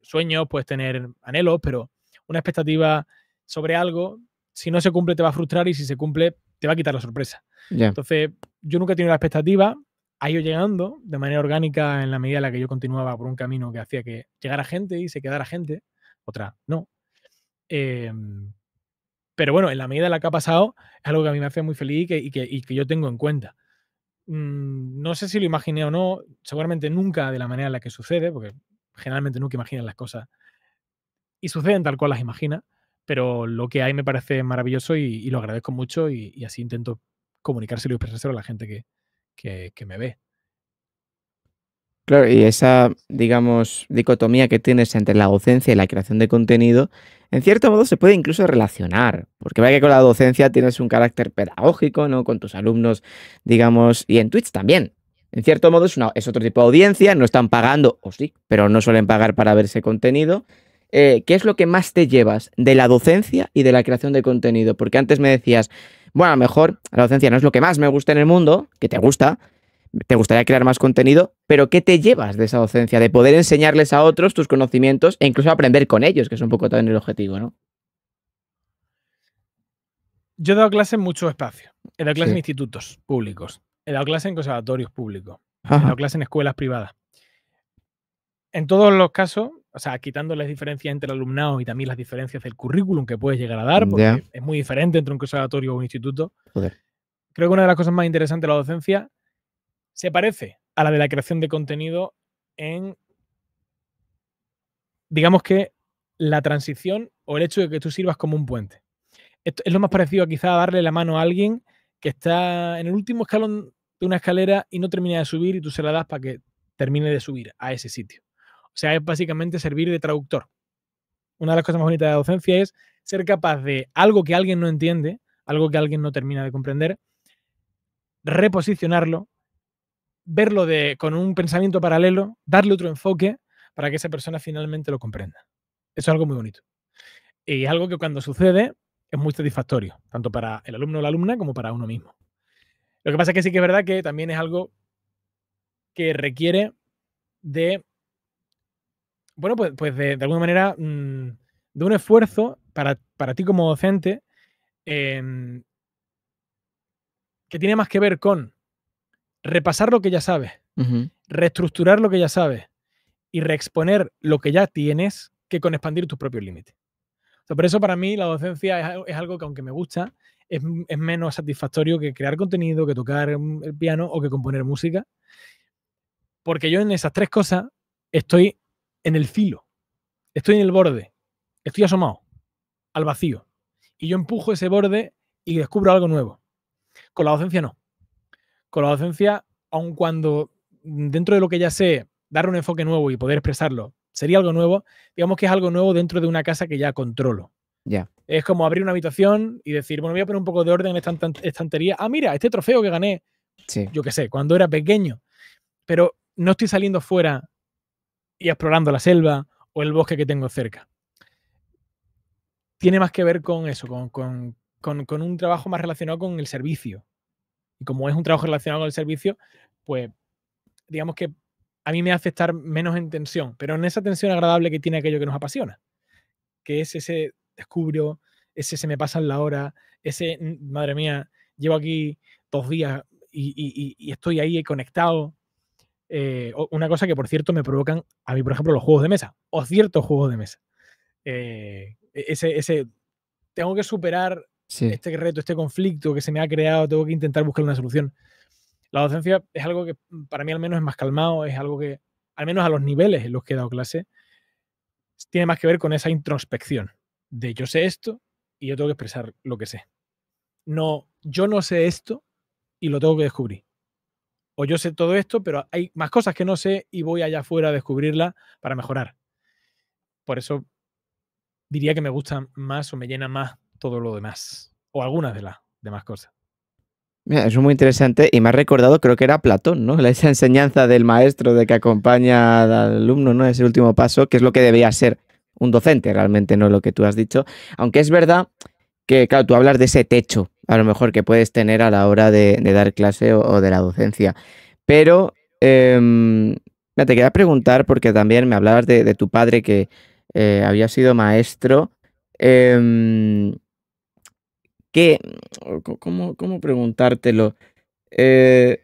Speaker 2: sueños, puedes tener anhelos, pero una expectativa sobre algo, si no se cumple, te va a frustrar y si se cumple, te va a quitar la sorpresa. Entonces, yo nunca he tenido la expectativa, ha ido llegando de manera orgánica en la medida en la que yo continuaba por un camino que hacía que llegara gente y se quedara gente, otra no. Em, pero bueno, en la medida en la que ha pasado, es algo que a mí me hace muy feliz y que, yo tengo en cuenta. Mm, no sé si lo imaginé o no, seguramente nunca de la manera en la que sucede, porque generalmente nunca imaginan las cosas y suceden tal cual las imaginas, pero lo que hay me parece maravilloso y, lo agradezco mucho y, y así intento comunicárselo y expresárselo a la gente que, que, me ve.
Speaker 1: Claro, y esa, digamos, dicotomía que tienes entre la docencia y la creación de contenido, en cierto modo se puede incluso relacionar, porque vaya que con la docencia tienes un carácter pedagógico, ¿no? Con tus alumnos, digamos, y en Twitch también. En cierto modo es, otro tipo de audiencia, no están pagando, o sí, pero no suelen pagar para ver ese contenido. Eh, ¿Qué es lo que más te llevas de la docencia y de la creación de contenido? Porque antes me decías, bueno, a lo mejor la docencia no es lo que más me gusta en el mundo, que te gusta, te gustaría crear más contenido, pero ¿qué te llevas de esa docencia? De poder enseñarles a otros tus conocimientos e incluso aprender con ellos, que es un poco también el objetivo, ¿no?
Speaker 2: Yo he dado clase en muchos espacios. He dado clase en institutos públicos. He dado clase en conservatorios públicos. He dado clase en escuelas privadas. En todos los casos, o sea, quitando las diferencias entre el alumnado y también las diferencias del currículum que puedes llegar a dar, porque es muy diferente entre un conservatorio o un instituto. Creo que una de las cosas más interesantes de la docencia se parece a la de la creación de contenido en, digamos que, la transición o el hecho de que tú sirvas como un puente. es lo más parecido a quizá a darle la mano a alguien que está en el último escalón de una escalera y no termina de subir y tú se la das para que termine de subir a ese sitio sea, es básicamente servir de traductor. Una de las cosas más bonitas de la docencia es ser capaz de algo que alguien no entiende, algo que alguien no termina de comprender, reposicionarlo, verlo de, con un pensamiento paralelo, darle otro enfoque para que esa persona finalmente lo comprenda. Eso es algo muy bonito. Y es algo que cuando sucede es muy satisfactorio, tanto para el alumno o la alumna como para uno mismo. Lo que pasa es que sí que es verdad que también es algo que requiere de bueno, pues, pues de, alguna manera, mm, de un esfuerzo para, ti como docente em, que tiene más que ver con repasar lo que ya sabes, reestructurar lo que ya sabes y reexponer lo que ya tienes que con expandir tus propios límites. por eso para mí la docencia es, algo que aunque me gusta, es, es, menos satisfactorio que crear contenido, que tocar el piano o que componer música. Porque yo en esas tres cosas estoy en el filo, estoy en el borde, estoy asomado al vacío y yo empujo ese borde y descubro algo nuevo. Con la docencia no. Con la docencia, aun cuando dentro de lo que ya sé, dar un enfoque nuevo y poder expresarlo sería algo nuevo, digamos que es algo nuevo dentro de una casa que ya controlo. Ya. Es como abrir una habitación y decir, bueno, voy a poner un poco de orden en esta estantería. Ah, mira, este trofeo que gané, yo qué sé, cuando era pequeño. Pero no estoy saliendo fuera y explorando la selva o el bosque que tengo cerca. Tiene más que ver con eso, con, un trabajo más relacionado con el servicio. Y como es un trabajo relacionado con el servicio, pues digamos que a mí me hace estar menos en tensión, pero en esa tensión agradable que tiene aquello que nos apasiona, que es ese descubro, ese se me pasa en la hora, ese, mm, madre mía, llevo aquí dos días y, y estoy ahí conectado eh, una cosa que, por cierto, me provocan a mí, por ejemplo, los juegos de mesa o ciertos juegos de mesa. Eh, e, ese, ese, tengo que superar este reto, este conflicto que se me ha creado, tengo que intentar buscar una solución. La docencia es algo que mm, para mí al menos es más calmado, es algo que, al menos a los niveles en los que he dado clase, tiene más que ver con esa introspección de yo sé esto y yo tengo que expresar lo que sé. No, yo no sé esto y lo tengo que descubrir o yo sé todo esto, pero hay más cosas que no sé y voy allá afuera a descubrirla para mejorar. Por eso diría que me gusta más o me llena más todo lo demás, o algunas de las demás cosas.
Speaker 1: Mira, es muy interesante y me ha recordado, creo que era Platón, ¿no? Esa enseñanza del maestro de que acompaña al alumno, ¿no? Ese último paso, que es lo que debía ser un docente realmente, ¿no? Lo que tú has dicho. Aunque es verdad que, claro, tú hablas de ese techo a lo mejor que puedes tener a la hora de, dar clase o, de la docencia. Pero me em, te quería preguntar, porque también me hablabas de, tu padre que eh, había sido maestro. Em, ¿qué, cómo, cómo, preguntártelo? Eh,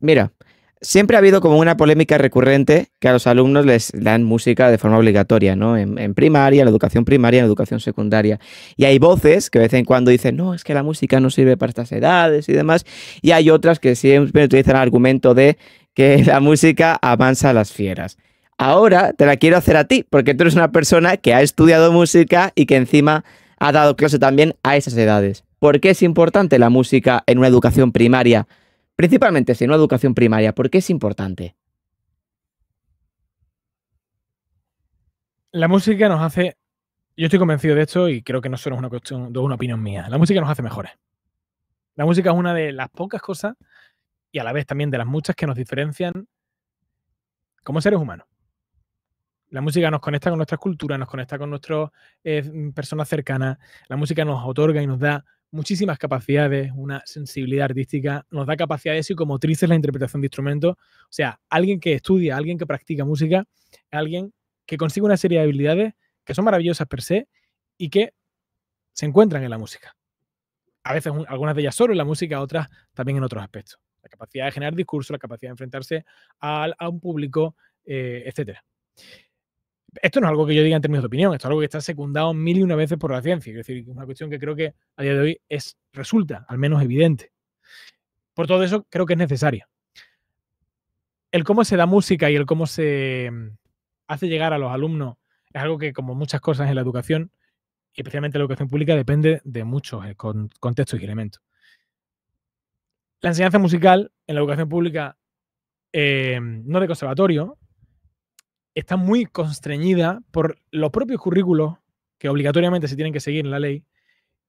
Speaker 1: mira, Siempre ha habido como una polémica recurrente que a los alumnos les dan música de forma obligatoria, ¿no? En, primaria, en la educación primaria, en educación secundaria. Y hay voces que de vez en cuando dicen, no, es que la música no sirve para estas edades y demás. Y hay otras que siempre utilizan el argumento de que la música avanza a las fieras. Ahora te la quiero hacer a ti, porque tú eres una persona que ha estudiado música y que encima ha dado clase también a esas edades. ¿Por qué es importante la música en una educación primaria Principalmente, si no educación primaria, porque es importante.
Speaker 2: La música nos hace, yo estoy convencido de esto y creo que no solo es una una opinión mía, la música nos hace mejores. La música es una de las pocas cosas y a la vez también de las muchas que nos diferencian como seres humanos. La música nos conecta con nuestra cultura, nos conecta con nuestras eh, personas cercanas, la música nos otorga y nos da muchísimas capacidades, una sensibilidad artística, nos da capacidades psicomotrices en la interpretación de instrumentos. O sea, alguien que estudia, alguien que practica música, alguien que consigue una serie de habilidades que son maravillosas per se y que se encuentran en la música. A veces algunas de ellas solo en la música, otras también en otros aspectos. La capacidad de generar discurso, la capacidad de enfrentarse a un público, eh, etcétera esto no es algo que yo diga en términos de opinión, esto es algo que está secundado mil y una veces por la ciencia. Es decir, una cuestión que creo que a día de hoy es, resulta al menos evidente. Por todo eso, creo que es necesaria. El cómo se da música y el cómo se mm, hace llegar a los alumnos es algo que, como muchas cosas en la educación, y especialmente la educación pública, depende de muchos eh, contextos y elementos. La enseñanza musical en la educación pública, eh, no de conservatorio, está muy constreñida por los propios currículos que obligatoriamente se tienen que seguir en la ley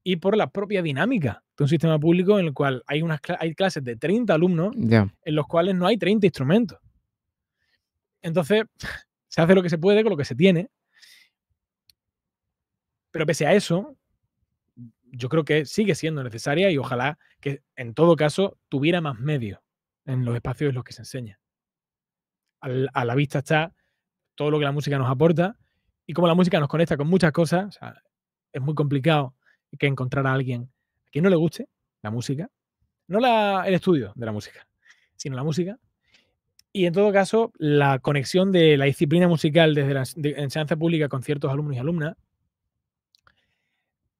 Speaker 2: y por la propia dinámica de un sistema público en el cual hay, unas clases de 30 alumnos en los cuales no hay 30 instrumentos. Entonces, se hace lo que se puede con lo que se tiene. Pero pese a eso, yo creo que sigue siendo necesaria y ojalá que en todo caso tuviera más medios en los espacios en los que se enseña. a la vista está todo lo que la música nos aporta y como la música nos conecta con muchas cosas. es muy complicado que encontrar a alguien a quien no le guste la música, no la, el estudio de la música, sino la música. Y en todo caso, la conexión de la disciplina musical desde la enseñanza pública con ciertos alumnos y alumnas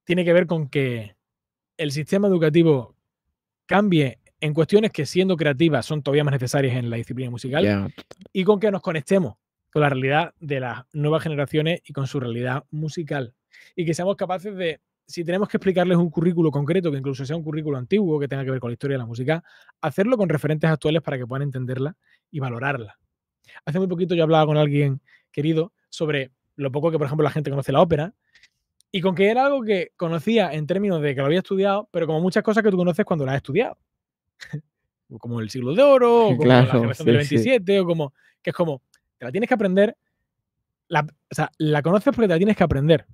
Speaker 2: tiene que ver con que el sistema educativo cambie en cuestiones que siendo creativas son todavía más necesarias en la disciplina musical y con que nos conectemos la realidad de las nuevas generaciones y con su realidad musical. Y que seamos capaces de, si tenemos que explicarles un currículo concreto, que incluso sea un currículo antiguo que tenga que ver con la historia de la música, hacerlo con referentes actuales para que puedan entenderla y valorarla. Hace muy poquito yo hablaba con alguien querido sobre lo poco que, por ejemplo, la gente conoce la ópera, y con que era algo que conocía en términos de que lo había estudiado, pero como muchas cosas que tú conoces cuando las has estudiado. como el siglo de oro, o como la generación del 27, o como. que es como. Te la tienes que aprender. La, o sea, la conoces porque te la tienes que aprender.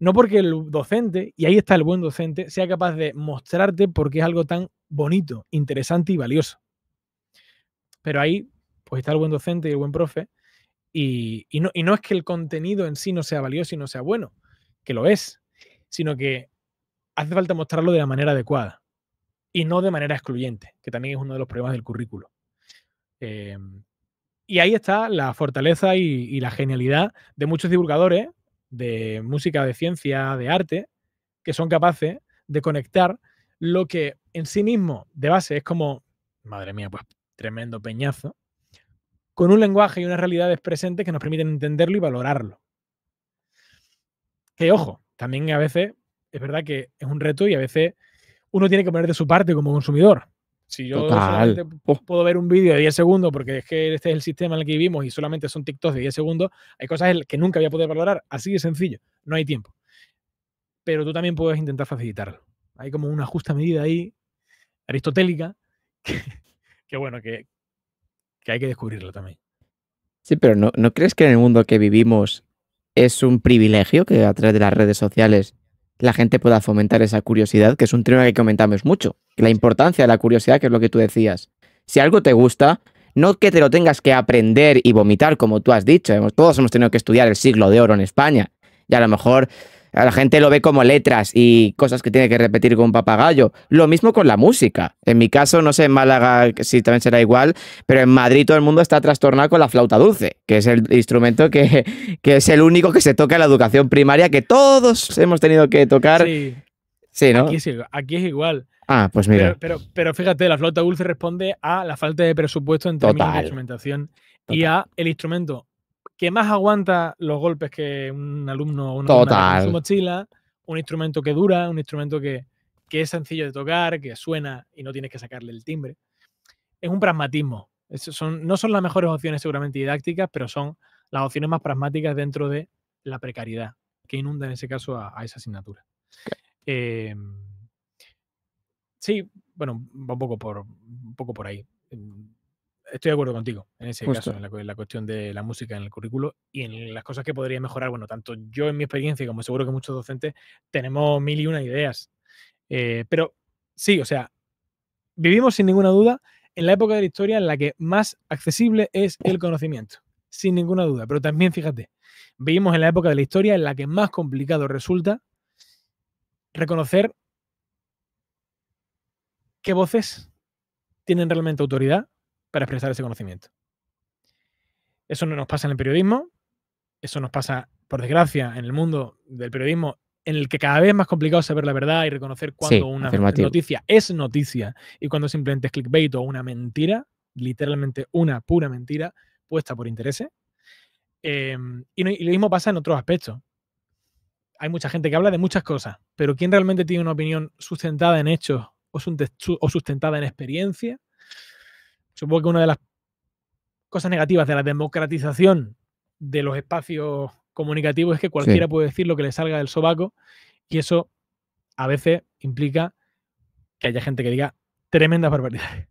Speaker 2: No porque el docente, y ahí está el buen docente, sea capaz de mostrarte por qué es algo tan bonito, interesante y valioso. Pero ahí, pues está el buen docente y el buen profe. Y, no, y no es que el contenido en sí no sea valioso y no sea bueno, que lo es, sino que hace falta mostrarlo de la manera adecuada y no de manera excluyente, que también es uno de los problemas del currículo. Eh, y ahí está la fortaleza y, la genialidad de muchos divulgadores de música, de ciencia, de arte, que son capaces de conectar lo que en sí mismo de base es como, madre mía, pues tremendo peñazo, con un lenguaje y unas realidades presentes que nos permiten entenderlo y valorarlo. Que ojo, también a veces es verdad que es un reto y a veces uno tiene que poner de su parte como consumidor. Si yo puedo ver un vídeo de 10 segundos, porque es que este es el sistema en el que vivimos y solamente son TikToks de 10 segundos, hay cosas que nunca voy a poder valorar. Así de sencillo, no hay tiempo. Pero tú también puedes intentar facilitarlo. Hay como una justa medida ahí, aristotélica, que, bueno, que, hay que descubrirlo también.
Speaker 1: Sí, pero no, ¿no crees que en el mundo que vivimos es un privilegio que a través de las redes sociales la gente pueda fomentar esa curiosidad, que es un tema que comentamos mucho. La importancia de la curiosidad, que es lo que tú decías. Si algo te gusta, no que te lo tengas que aprender y vomitar, como tú has dicho. Todos hemos tenido que estudiar el siglo de oro en España. Y a lo mejor la gente lo ve como letras y cosas que tiene que repetir con un papagayo. Lo mismo con la música. En mi caso, no sé en Málaga si también será igual, pero en Madrid todo el mundo está trastornado con la flauta dulce, que es el instrumento que, es el único que se toca en la educación primaria, que todos hemos tenido que tocar. Sí, sí ¿no?
Speaker 2: Aquí es, igual.
Speaker 1: Ah, pues mira.
Speaker 2: Pero, fíjate, la flauta dulce responde a la falta de presupuesto en términos de instrumentación y a el instrumento que más aguanta los golpes que un alumno o una mochila, un instrumento que dura, un instrumento que, es sencillo de tocar, que suena y no tienes que sacarle el timbre. Es un pragmatismo. son, no son las mejores opciones seguramente didácticas, pero son las opciones más pragmáticas dentro de la precariedad que inunda en ese caso a, esa asignatura. Em, sí, bueno, un poco por, un poco por ahí. Em, Estoy de acuerdo contigo en ese caso, en la, cuestión de la música en el currículo y en las cosas que podría mejorar. Bueno, tanto yo en mi experiencia como seguro que muchos docentes tenemos mil y una ideas. Eh, pero sí, o sea, vivimos sin ninguna duda en la época de la historia en la que más accesible es el conocimiento, sin ninguna duda. Pero también, fíjate, vivimos en la época de la historia en la que más complicado resulta reconocer qué voces tienen realmente autoridad para expresar ese conocimiento. Eso no nos pasa en el periodismo, eso nos pasa, por desgracia, en el mundo del periodismo, en el que cada vez es más complicado saber la verdad y reconocer cuando una noticia es noticia y cuando simplemente es clickbait o una mentira, literalmente una pura mentira puesta por intereses. Em, y, y lo mismo pasa en otros aspectos. Hay mucha gente que habla de muchas cosas, pero ¿quién realmente tiene una opinión sustentada en hechos o, sustentada en experiencia Supongo que una de las cosas negativas de la democratización de los espacios comunicativos es que cualquiera puede decir lo que le salga del sobaco y eso a veces implica que haya gente que diga tremendas barbaridades.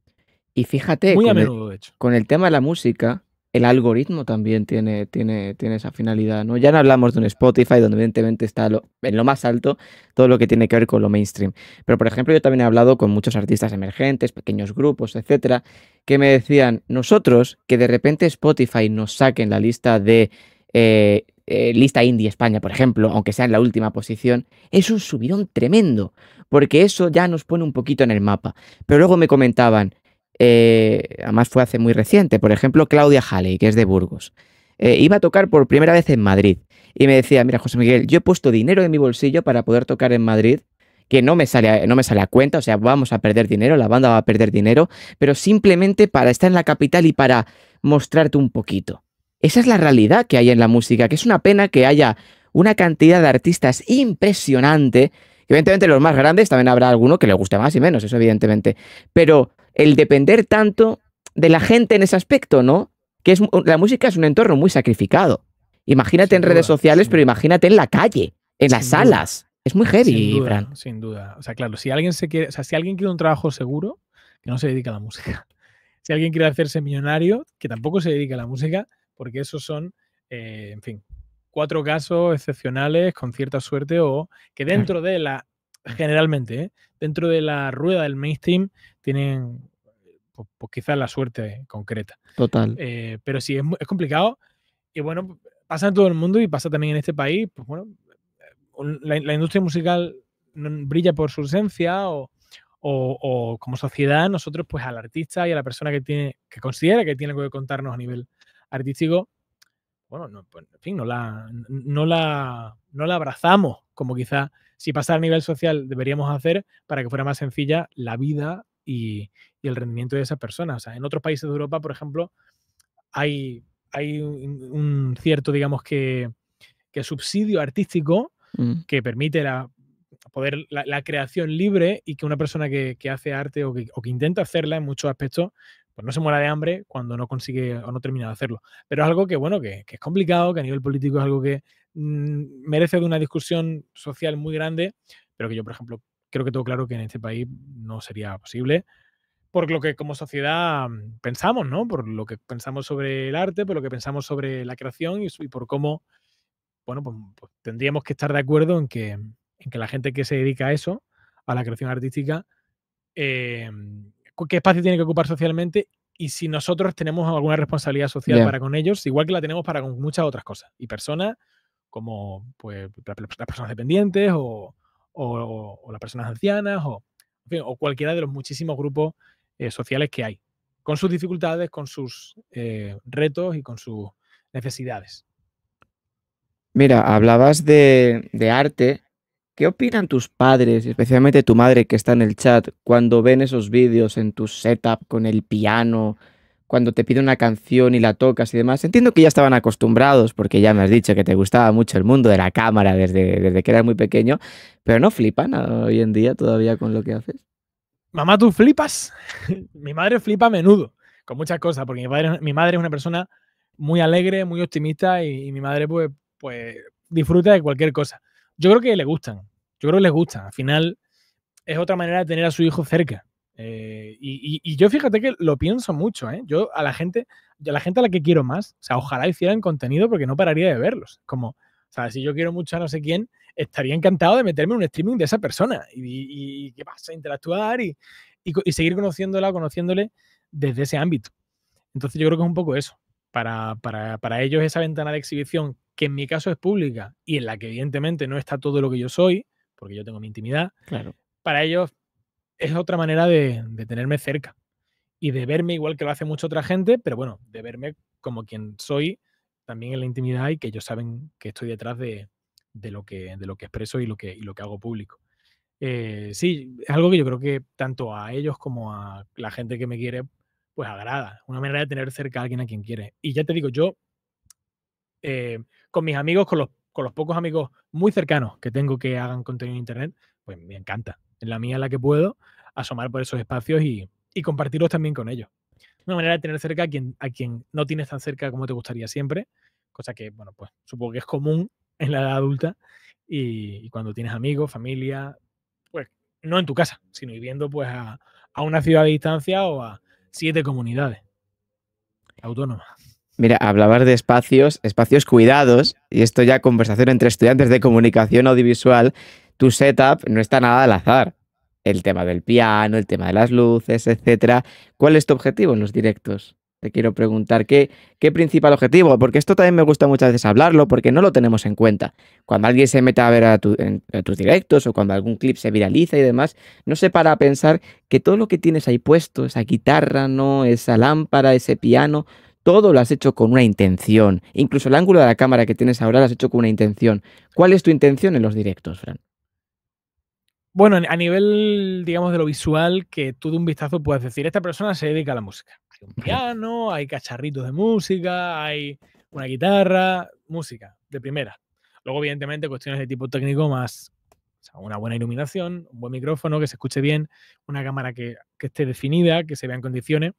Speaker 1: Y fíjate, Muy a menudo, de hecho. con el tema de la música, el algoritmo también tiene, tiene, tiene esa finalidad, ¿no? Ya no hablamos de un Spotify, donde evidentemente está en lo más alto todo lo que tiene que ver con lo mainstream. Pero, por ejemplo, yo también he hablado con muchos artistas emergentes, pequeños grupos, etcétera, que me decían, nosotros, que de repente Spotify nos saque en la lista de eh, eh, lista indie España, por ejemplo, aunque sea en la última posición, es un subidón tremendo, porque eso ya nos pone un poquito en el mapa. Pero luego me comentaban, eh, además fue hace muy reciente, por ejemplo, Claudia Haley, que es de Burgos. Eh, iba a tocar por primera vez en Madrid y me decía, mira, José Miguel, yo he puesto dinero en mi bolsillo para poder tocar en Madrid, que no me, sale no me sale a cuenta, o sea, vamos a perder dinero, la banda va a perder dinero, pero simplemente para estar en la capital y para mostrarte un poquito. Esa es la realidad que hay en la música, que es una pena que haya una cantidad de artistas impresionante Evidentemente los más grandes también habrá alguno que le guste más y menos, eso evidentemente. Pero el depender tanto de la gente en ese aspecto, ¿no? Que es, la música es un entorno muy sacrificado. Imagínate en redes sociales, pero imagínate en la calle, en las salas. Es muy heavy, sin duda,
Speaker 2: Sin duda. O sea, claro, si alguien se quiere, o sea, si alguien quiere un trabajo seguro, que no se dedica a la música. Si alguien quiere hacerse millonario, que tampoco se dedica a la música, porque esos son, eh, en fin, cuatro casos excepcionales, con cierta suerte, o que dentro de la, generalmente, ¿eh? dentro de la rueda del mainstream tienen pues, pues quizás la suerte concreta. Total. Eh, pero sí, es, es, complicado. Y bueno, pasa en todo el mundo y pasa también en este país. Pues bueno, la, industria musical brilla por su esencia o, como sociedad nosotros pues al artista y a la persona que tiene que considera que tiene algo que contarnos a nivel artístico bueno, no, pues, en fin, no la, no, la, la abrazamos como quizá si pasara a nivel social deberíamos hacer para que fuera más sencilla la vida y, el rendimiento de esas personas. O sea, en otros países de Europa, por ejemplo, hay, hay un, cierto, digamos que, que subsidio artístico mm. que permite la, poder, creación libre y que una persona que, hace arte o que, o que, intenta hacerla en muchos aspectos pues no se muera de hambre cuando no consigue o no termina de hacerlo. Pero es algo que, bueno, que, es complicado, que a nivel político es algo que mm, merece de una discusión social muy grande, pero que yo, por ejemplo, creo que todo claro que en este país no sería posible por lo que como sociedad mm, pensamos, ¿no? Por lo que pensamos sobre el arte, por lo que pensamos sobre la creación y, por cómo, bueno, pues, pues, tendríamos que estar de acuerdo en que, en que la gente que se dedica a eso, a la creación artística, eh, qué espacio tiene que ocupar socialmente y si nosotros tenemos alguna responsabilidad social para con ellos, igual que la tenemos para con muchas otras cosas y personas como pues, las personas dependientes o, las personas ancianas o, o, cualquiera de los muchísimos grupos eh, sociales que hay, con sus dificultades, con sus eh, retos y con sus necesidades.
Speaker 1: Mira, hablabas de, de arte ¿Qué opinan tus padres, especialmente tu madre que está en el chat, cuando ven esos vídeos en tu setup con el piano, cuando te pide una canción y la tocas y demás? Entiendo que ya estaban acostumbrados porque ya me has dicho que te gustaba mucho el mundo de la cámara desde, desde que eras muy pequeño, pero no flipan hoy en día todavía con lo que haces.
Speaker 2: Mamá, tú flipas. mi madre flipa a menudo con muchas cosas, porque mi, madre es una persona muy alegre, muy optimista y, y mi madre pues, pues disfruta de cualquier cosa. Yo creo que le gustan. Yo creo que les gusta. Al final es otra manera de tener a su hijo cerca. Eh, y, yo fíjate que lo pienso mucho, ¿eh? Yo a la gente, a la gente a la que quiero más, o sea, ojalá hicieran contenido porque no pararía de verlos. Como, o sea, si yo quiero mucho a no sé quién, estaría encantado de meterme en un streaming de esa persona y, y qué pasa, interactuar y, seguir conociéndola conociéndole desde ese ámbito. Entonces yo creo que es un poco eso. Para, para, para ellos esa ventana de exhibición que en mi caso es pública y en la que evidentemente no está todo lo que yo soy, porque yo tengo mi intimidad, claro. para ellos es otra manera de, tenerme cerca y de verme igual que lo hace mucha otra gente, pero bueno, de verme como quien soy también en la intimidad y que ellos saben que estoy detrás de, lo, que, de lo que expreso y lo que, lo que hago público. Eh, sí, es algo que yo creo que tanto a ellos como a la gente que me quiere, pues agrada. Una manera de tener cerca a alguien a quien quiere. Y ya te digo, yo eh, con mis amigos, con los, pocos amigos muy cercanos que tengo que hagan contenido en Internet, pues me encanta. es la mía, la que puedo, asomar por esos espacios y, compartirlos también con ellos. Una manera de tener cerca a quien, a quien no tienes tan cerca como te gustaría siempre, cosa que, bueno, pues supongo que es común en la edad adulta y, cuando tienes amigos, familia, pues no en tu casa, sino viviendo pues a, una ciudad a distancia o a siete comunidades autónomas.
Speaker 1: Mira, hablabas de espacios, espacios cuidados, y esto ya conversación entre estudiantes de comunicación audiovisual. Tu setup no está nada al azar. El tema del piano, el tema de las luces, etcétera. ¿Cuál es tu objetivo en los directos? Te quiero preguntar qué, qué principal objetivo, porque esto también me gusta muchas veces hablarlo, porque no lo tenemos en cuenta. Cuando alguien se mete a ver tus directos o cuando algún clip se viraliza y demás, no se para a pensar que todo lo que tienes ahí puesto, esa guitarra, ¿no? esa lámpara, ese piano, todo lo has hecho con una intención. Incluso el ángulo de la cámara que tienes ahora lo has hecho con una intención. ¿Cuál es tu intención en los directos, Fran?
Speaker 2: Bueno, a nivel, digamos, de lo visual, que tú de un vistazo puedes decir, esta persona se dedica a la música. Hay un piano, hay cacharritos de música, hay una guitarra, música, de primera. Luego, evidentemente, cuestiones de tipo técnico más sea, una buena iluminación, un buen micrófono, que se escuche bien, una cámara que, que esté definida, que se vea en condiciones.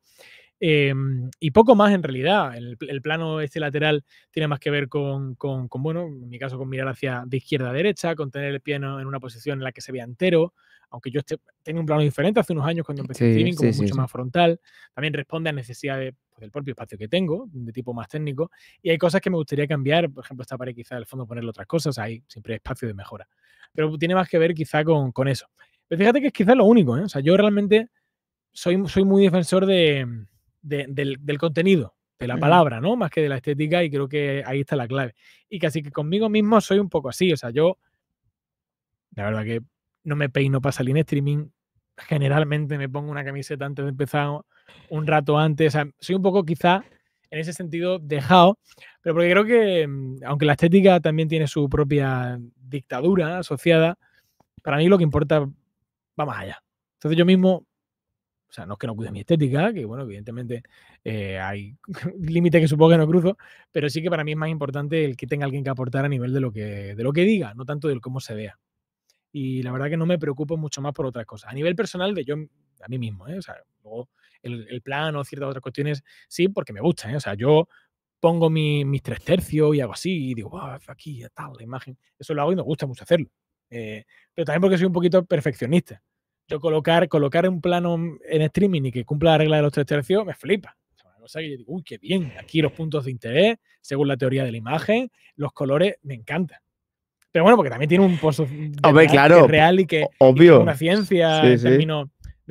Speaker 2: Em, y poco más en realidad. El, plano este lateral tiene más que ver con, bueno, en mi caso, con mirar hacia de izquierda a derecha, con tener el pie en una posición en la que se vea entero, aunque yo tengo un plano diferente hace unos años cuando empecé el streaming, como mucho más frontal. También responde a necesidades pues, del propio espacio que tengo, de tipo más técnico. Y hay cosas que me gustaría cambiar, por ejemplo, esta pared quizá al fondo ponerle otras cosas, hay siempre espacio de mejora. Pero tiene más que ver quizá con, eso. Pero fíjate que es quizá lo único, ¿eh? O sea, yo realmente soy, soy muy defensor de del, contenido, de la palabra, ¿no? Más que de la estética, y creo que ahí está la clave. Y casi que conmigo mismo soy un poco así, o sea, yo, la verdad que no me peino para salir en streaming, generalmente me pongo una camiseta antes de empezar, un rato antes, o sea, soy un poco quizá en ese sentido dejado, pero porque creo que, mm, aunque la estética también tiene su propia dictadura asociada, para mí lo que importa va más allá. Entonces yo mismo o sea, no es que no cuide mi estética, que bueno, evidentemente eh, hay límites que supongo que no cruzo, pero sí que para mí es más importante el que tenga alguien que aportar a nivel de lo que, de lo que diga, no tanto del cómo se vea. Y la verdad que no me preocupo mucho más por otras cosas. A nivel personal, de yo, a mí mismo, ¿eh? o el, plano, ciertas otras cuestiones, sí, porque me gusta. ¿eh? o sea, yo pongo mi, mis tres tercios y hago así, y digo, wow, aquí, tal, la imagen, eso lo hago y me gusta mucho hacerlo. pero también porque soy un poquito perfeccionista. Yo colocar, colocar un plano en streaming y que cumpla la regla de los tres tercios me flipa. O sea que yo digo, uy, qué bien. Aquí los puntos de interés, según la teoría de la imagen, los colores, me encantan. Pero bueno, porque también tiene un pozo real y que, es una ciencia de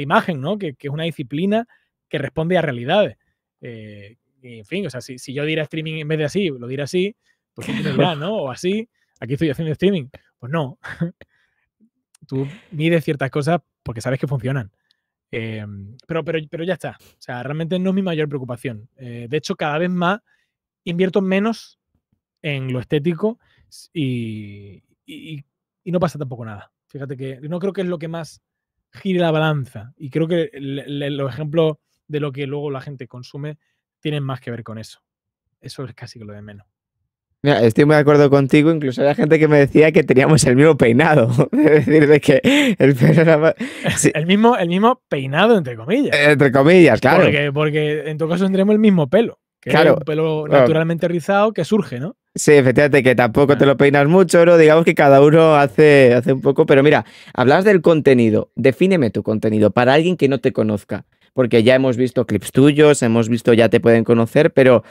Speaker 2: imagen, ¿no? Que, es una disciplina que responde a realidades. Eh, en fin, o sea, si, yo diría streaming en vez de así, lo diera así, pues ¿no? O así, aquí estoy haciendo streaming. Pues no. tú mides ciertas cosas porque sabes que funcionan. Eh, pero, pero, pero ya está. O sea, realmente no es mi mayor preocupación. Eh, de hecho, cada vez más invierto menos en lo estético y, no pasa tampoco nada. Fíjate que no creo que es lo que más gire la balanza. Y creo que los ejemplos de lo que luego la gente consume tienen más que ver con eso. Eso es casi que lo de menos
Speaker 1: estoy muy de acuerdo contigo, incluso había gente que me decía que teníamos el mismo peinado. es decir, de que el pelo era más...
Speaker 2: El, mismo, el mismo peinado, entre comillas.
Speaker 1: entre comillas, claro.
Speaker 2: Porque, en tu caso tendremos el mismo pelo. Que claro. un pelo naturalmente rizado que surge, ¿no?
Speaker 1: Sí, efectivamente, que tampoco te ah. lo peinas mucho, ¿no? Digamos que cada uno hace, hace un poco. Pero mira, hablas del contenido. Defíneme tu contenido para alguien que no te conozca. Porque ya hemos visto clips tuyos, hemos visto, ya te pueden conocer, pero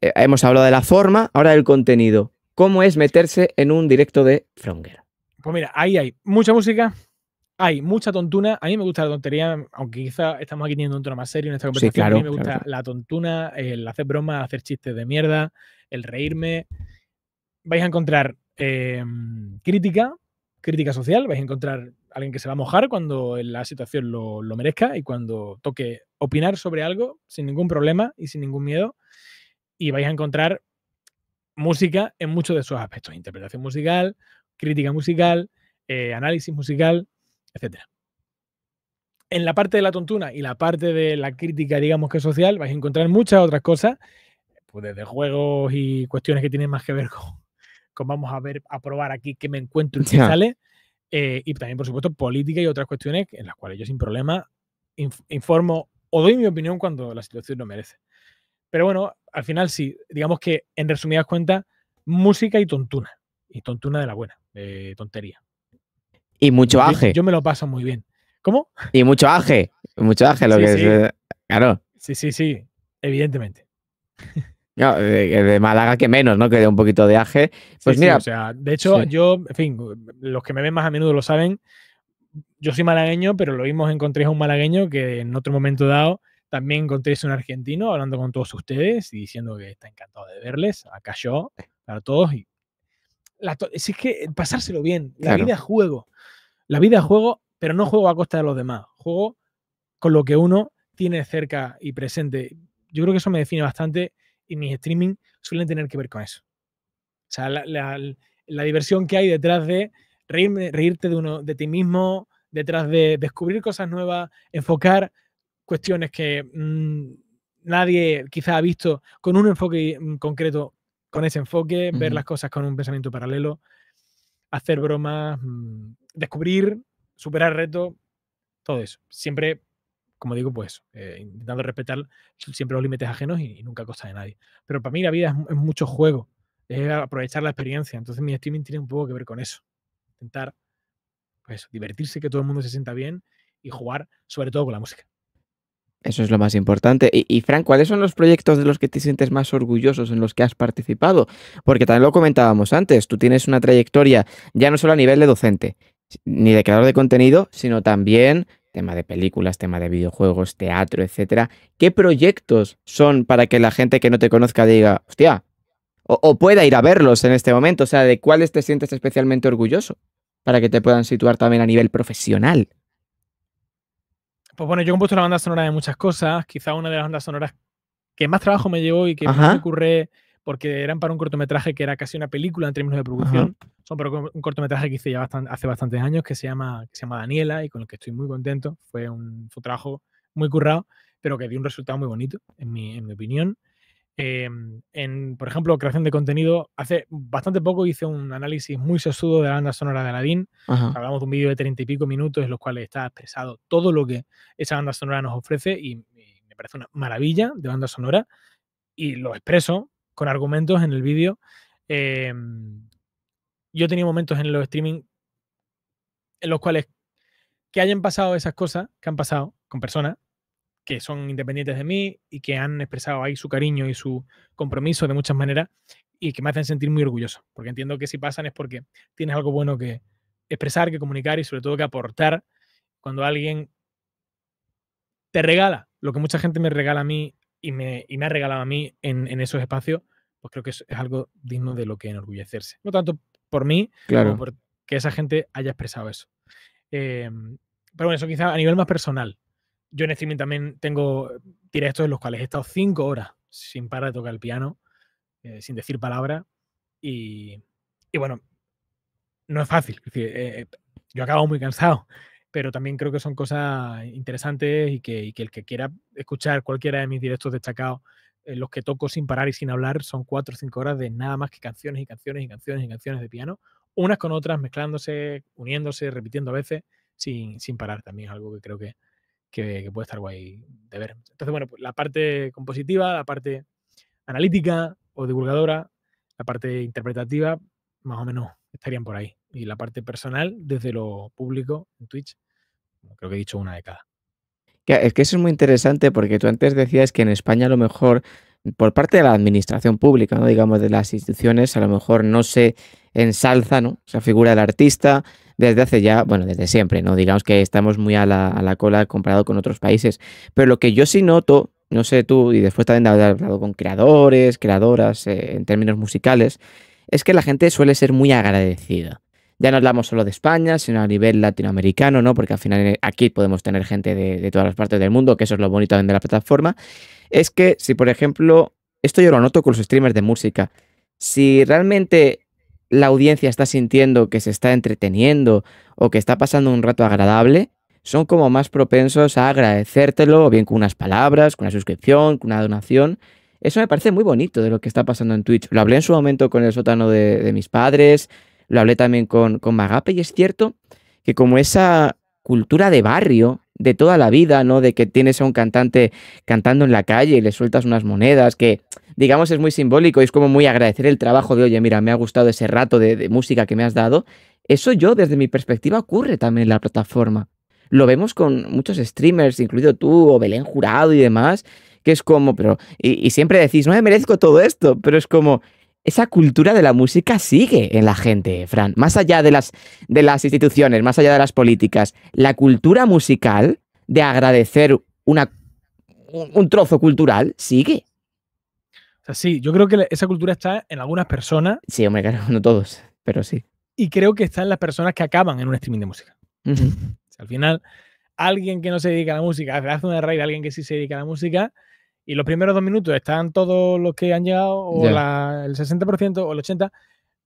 Speaker 1: eh, hemos hablado de la forma, ahora del contenido. ¿Cómo es meterse en un directo de Fronger?
Speaker 2: Pues mira, ahí hay mucha música, hay mucha tontuna. A mí me gusta la tontería, aunque quizá estamos aquí teniendo un tono más serio en esta conversación. a mí me gusta la tontuna, el hacer bromas, hacer chistes de mierda, el reírme. Vais a encontrar em, crítica, crítica social, vais a encontrar alguien que se va a mojar cuando la situación lo merezca y cuando toque opinar sobre algo sin ningún problema y sin ningún miedo y vais a encontrar música en muchos de sus aspectos, interpretación musical, crítica musical, eh, análisis musical, etc. En la parte de la tontuna y la parte de la crítica, digamos que social, vais a encontrar muchas otras cosas, pues desde juegos y cuestiones que tienen más que ver con, vamos a ver, a probar aquí qué me encuentro y qué sale, eh, y también, por supuesto, política y otras cuestiones en las cuales yo sin problema informo o doy mi opinión cuando la situación no merece. Pero bueno, al final sí, digamos que en resumidas cuentas, música y tontuna. Y tontuna de la buena, de tontería.
Speaker 1: Y mucho aje. Yo,
Speaker 2: me lo paso muy bien.
Speaker 1: ¿Cómo? Y mucho aje. Mucho aje, lo que es. Claro.
Speaker 2: Sí, sí, sí, evidentemente.
Speaker 1: No, de, Málaga que menos, ¿no? Que de un poquito de aje. Pues mira. o sea,
Speaker 2: de hecho, yo, en fin, los que me ven más a menudo lo saben. Yo soy malagueño, pero lo mismo encontré a un malagueño que en otro momento dado también encontré un argentino hablando con todos ustedes y diciendo que está encantado de verles. Acá yo, para todos. Y es que eh, pasárselo bien. La vida es juego. La vida es juego, pero no juego a costa de los demás. Juego con lo que uno tiene cerca y presente. Yo creo que eso me define bastante y mis streaming suelen tener que ver con eso. O sea, la, diversión que hay detrás de reírte de, uno, de ti mismo, detrás de descubrir cosas nuevas, enfocar cuestiones que mm, nadie quizás ha visto con un enfoque concreto, con ese enfoque, ver las cosas con un pensamiento paralelo, hacer bromas, mm, descubrir, superar retos, todo eso. Siempre, como digo, pues eh, intentando respetar siempre los límites ajenos y, nunca costa de nadie. Pero para mí la vida es, es mucho juego, es aprovechar la experiencia. Entonces mi streaming tiene un poco que ver con eso. Intentar, pues, divertirse, que todo el mundo se sienta bien y jugar sobre todo con la música.
Speaker 1: Eso es lo más importante. Y, Frank, ¿cuáles son los proyectos de los que te sientes más orgullosos en los que has participado? Porque también lo comentábamos antes, tú tienes una trayectoria ya no solo a nivel de docente, ni de creador de contenido, sino también tema de películas, tema de videojuegos, teatro, etcétera. ¿Qué proyectos son para que la gente que no te conozca diga, hostia, o, o pueda ir a verlos en este momento? O sea, ¿de cuáles te sientes especialmente orgulloso? Para que te puedan situar también a nivel profesional.
Speaker 2: Pues bueno, yo he compuesto la banda sonora de muchas cosas. Quizá una de las bandas sonoras que más trabajo me llevó y que más me ocurre porque eran para un cortometraje que era casi una película en términos de producción. Son para un cortometraje que hice ya hace bastantes años que se, llama, que se llama Daniela y con el que estoy muy contento. Fue un, fue trabajo muy currado, pero que dio un resultado muy bonito, en mi, en mi opinión. Em, en, por ejemplo, creación de contenido, hace bastante poco hice un análisis muy sesudo de la banda sonora de Aladdin. Hablamos de un vídeo de treinta y pico minutos en los cuales está expresado todo lo que esa banda sonora nos ofrece y, me parece una maravilla de banda sonora y lo expreso con argumentos en el vídeo. Em, yo he tenido momentos en los streaming en los cuales que hayan pasado esas cosas que han pasado con personas que son independientes de mí y que han expresado ahí su cariño y su compromiso de muchas maneras y que me hacen sentir muy orgulloso, porque entiendo que si pasan es porque tienes algo bueno que expresar, que comunicar y sobre todo que aportar cuando alguien te regala lo que mucha gente me regala a mí y me, me ha regalado a mí en, esos espacios, pues creo que es, algo digno de lo que enorgullecerse. No tanto por mí, claro. por que esa gente haya expresado eso. Em, pero bueno, eso quizá a nivel más personal yo en streaming también tengo directos en los cuales he estado cinco horas sin parar de tocar el piano, eh, sin decir palabra. Y, bueno, no es fácil. Eh, yo acabo muy cansado, pero también creo que son cosas interesantes y que, el que quiera escuchar cualquiera de mis directos destacados, los que toco sin parar y sin hablar, son cuatro o cinco horas de nada más que canciones y canciones y canciones y canciones de piano, unas con otras, mezclándose, uniéndose, repitiendo a veces, sin, sin parar. También es algo que creo que, que, puede estar guay de ver. Entonces, bueno, pues la parte compositiva, la parte analítica o divulgadora, la parte interpretativa, más o menos estarían por ahí. Y la parte personal, desde lo público en Twitch, creo que he dicho una de cada.
Speaker 1: Es que eso es muy interesante porque tú antes decías que en España a lo mejor por parte de la administración pública, ¿no? digamos, de las instituciones, a lo mejor no se ensalza ¿no? esa figura del artista, desde hace ya, bueno, desde siempre, ¿no? Digamos que estamos muy a la, cola comparado con otros países. Pero lo que yo sí noto, no sé tú, y después también he hablado con creadores, creadoras, eh, en términos musicales, es que la gente suele ser muy agradecida. Ya no hablamos solo de España, sino a nivel latinoamericano, ¿no? Porque al final eh, aquí podemos tener gente de, todas las partes del mundo, que eso es lo bonito de la plataforma. Es que si, por ejemplo, esto yo lo noto con los streamers de música, si realmente la audiencia está sintiendo que se está entreteniendo o que está pasando un rato agradable, son como más propensos a agradecértelo, o bien con unas palabras, con una suscripción, con una donación. Eso me parece muy bonito de lo que está pasando en Twitch. Lo hablé en su momento con el sótano de, mis padres, lo hablé también con, con Magape y es cierto que como esa cultura de barrio de toda la vida, ¿no? De que tienes a un cantante cantando en la calle y le sueltas unas monedas, que digamos es muy simbólico y es como muy agradecer el trabajo de, oye, mira, me ha gustado ese rato de, música que me has dado. Eso yo, desde mi perspectiva, ocurre también en la plataforma. Lo vemos con muchos streamers, incluido tú o Belén Jurado y demás, que es como, pero, y siempre decís, no me merezco todo esto, pero es como, esa cultura de la música sigue en la gente, Fran. Más allá de las, de las instituciones, más allá de las políticas, la cultura musical de agradecer una, un, trozo cultural sigue.
Speaker 2: O sea, sí, yo creo que esa cultura está en algunas personas.
Speaker 1: Sí, hombre, claro, no todos, pero sí.
Speaker 2: Y creo que está en las personas que acaban en un streaming de música. al final, alguien que no se dedica a la música, hace una raid, alguien que sí se dedica a la música, y los primeros dos minutos están todos los que han llegado, o el 60% o el 80%,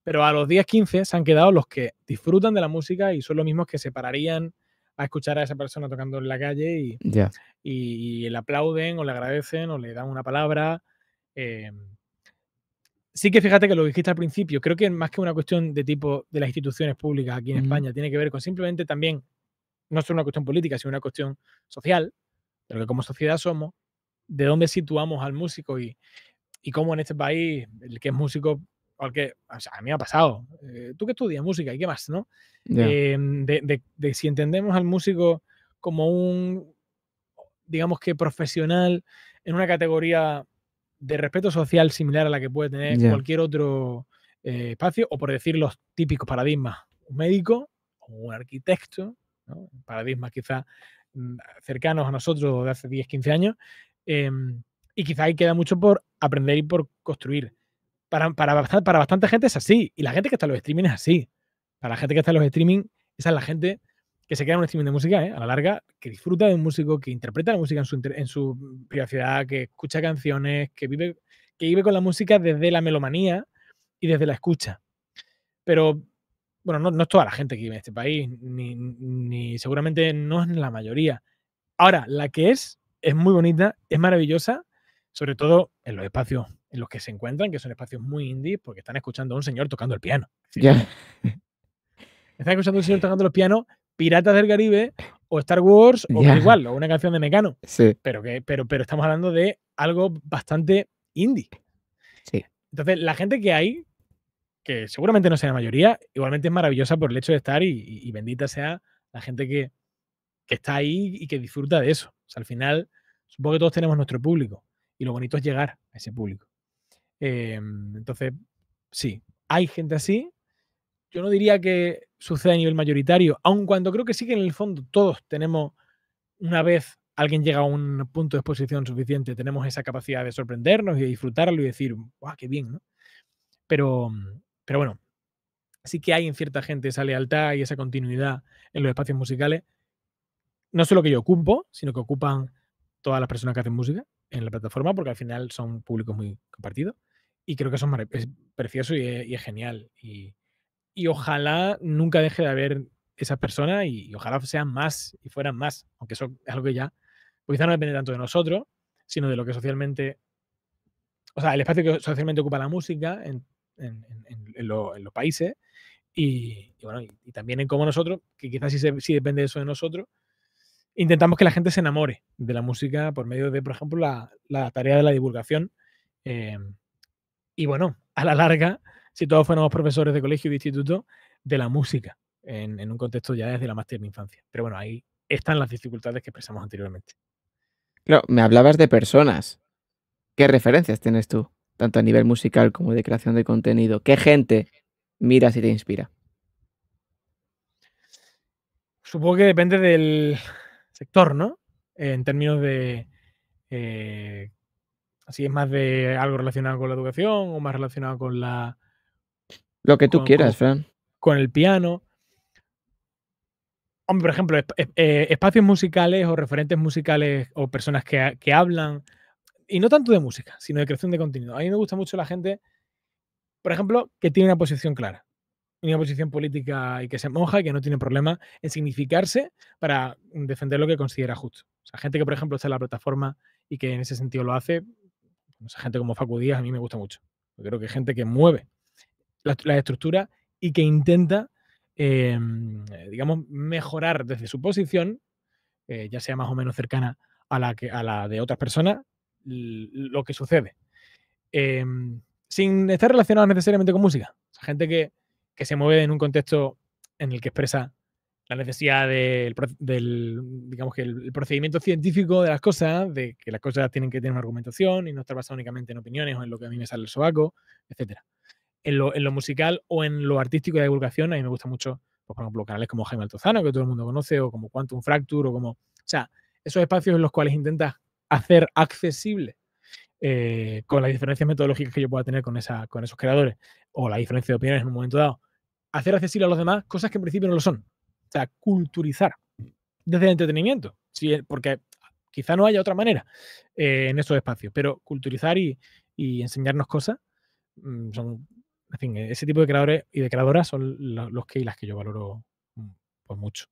Speaker 2: pero a los 10-15 se han quedado los que disfrutan de la música y son los mismos que se pararían a escuchar a esa persona tocando en la calle y, y, le aplauden o le agradecen o le dan una palabra. Em, sí que fíjate que lo dijiste al principio, creo que más que una cuestión de tipo de las instituciones públicas aquí en España, tiene que ver con simplemente también, no solo una cuestión política, sino una cuestión social, pero que como sociedad somos, de dónde situamos al músico y, cómo en este país el que es músico porque a mí me ha pasado. Eh, tú que estudias música y qué más, ¿no? Eh, de, si entendemos al músico como un, digamos que profesional en una categoría de respeto social similar a la que puede tener cualquier otro eh, espacio, o por decir los típicos paradigmas, un médico o un arquitecto, paradigmas quizás mm, cercanos a nosotros de hace 10, 15 años, Em, y quizá ahí queda mucho por aprender y por construir. Para, para, para, bastante gente es así. Y la gente que está en los streaming es así. Para la gente que está en los streaming, esa es la gente que se queda en un streaming de música, ¿eh? a la larga, que disfruta de un músico, que interpreta la música en su, privacidad, que escucha canciones, que vive, que vive con la música desde la melomanía y desde la escucha. Pero, bueno, no, es toda la gente que vive en este país, ni, ni seguramente no es la mayoría. Ahora, la que es, es muy bonita, es maravillosa, sobre todo en los espacios en los que se encuentran, que son espacios muy indie, porque están escuchando a un señor tocando el piano.
Speaker 1: Están
Speaker 2: escuchando a un señor tocando los pianos, Piratas del Caribe, o Star Wars, o igual, o una canción de Mecano. Pero, que, pero, pero estamos hablando de algo bastante indie. Sí. Entonces, la gente que hay, que seguramente no sea la mayoría, igualmente es maravillosa por el hecho de estar y, bendita sea la gente que está ahí y que disfruta de eso al final, supongo que todos tenemos nuestro público y lo bonito es llegar a ese público. Em, entonces, sí, hay gente así. Yo no diría que sucede a nivel mayoritario, aun cuando creo que sí que en el fondo todos tenemos, una vez alguien llega a un punto de exposición suficiente, tenemos esa capacidad de sorprendernos y de disfrutarlo y decir, ¡guau, qué bien! ¿no? Pero, pero bueno, sí que hay en cierta gente esa lealtad y esa continuidad en los espacios musicales no solo que yo ocupo, sino que ocupan todas las personas que hacen música en la plataforma, porque al final son públicos muy compartidos. Y creo que eso es precioso y es, genial. Y, ojalá nunca deje de haber esas personas y, ojalá sean más y fueran más, aunque eso es algo que ya, pues quizá no depende tanto de nosotros, sino de lo que socialmente, o sea, el espacio que socialmente ocupa la música en, los países y, bueno, y, también en cómo nosotros, que quizás sí, depende eso de nosotros, intentamos que la gente se enamore de la música por medio de, por ejemplo, la, tarea de la divulgación. Em, y bueno, a la larga, si todos fuéramos profesores de colegio y de instituto, de la música, en, un contexto ya desde la más tierna infancia. Pero bueno, ahí están las dificultades que expresamos anteriormente.
Speaker 1: Claro, me hablabas de personas. ¿Qué referencias tienes tú, tanto a nivel musical como de creación de contenido? ¿Qué gente miras y te inspira?
Speaker 2: Supongo que depende del, sector, ¿no? en términos de así eh, es más de algo relacionado con la educación o más relacionado con la... Lo que tú quieras, Fran. Con el piano. Hombre, por ejemplo, eh, espacios musicales o referentes musicales o personas que, que, hablan, y no tanto de música, sino de creación de contenido. A mí me gusta mucho la gente, por ejemplo, que tiene una posición clara una posición política y que se moja y que no tiene problema en significarse para defender lo que considera justo. O sea, gente que, por ejemplo, está en la plataforma y que en ese sentido lo hace, gente como Facu Díaz a mí me gusta mucho. Yo creo que es gente que mueve la estructura y que intenta, em, digamos, mejorar desde su posición, eh, ya sea más o menos cercana a la, a la de otras personas, lo que sucede. Em, sin estar relacionada necesariamente con música. O sea, gente que que se mueve en un contexto en el que expresa la necesidad del, digamos que el, procedimiento científico de las cosas, de que las cosas tienen que tener una argumentación y no estar basado únicamente en opiniones o en lo que a mí me sale el sobaco, etc. En lo, musical o en lo artístico de divulgación, a mí me gusta mucho, pues, por ejemplo, canales como Jaime Altozano, que todo el mundo conoce, o como Quantum Fracture, o como... O sea, esos espacios en los cuales intentas hacer accesible eh, con las diferencias metodológicas que yo pueda tener con, esa, con esos creadores, o la diferencia de opiniones en un momento dado, hacer accesible a los demás cosas que en principio no lo son. O sea, culturizar desde el entretenimiento, sí, porque quizá no haya otra manera eh, en estos espacios, pero culturizar y, enseñarnos cosas mm, son, en fin, ese tipo de creadores y de creadoras son los que y las que yo valoro mm, por mucho.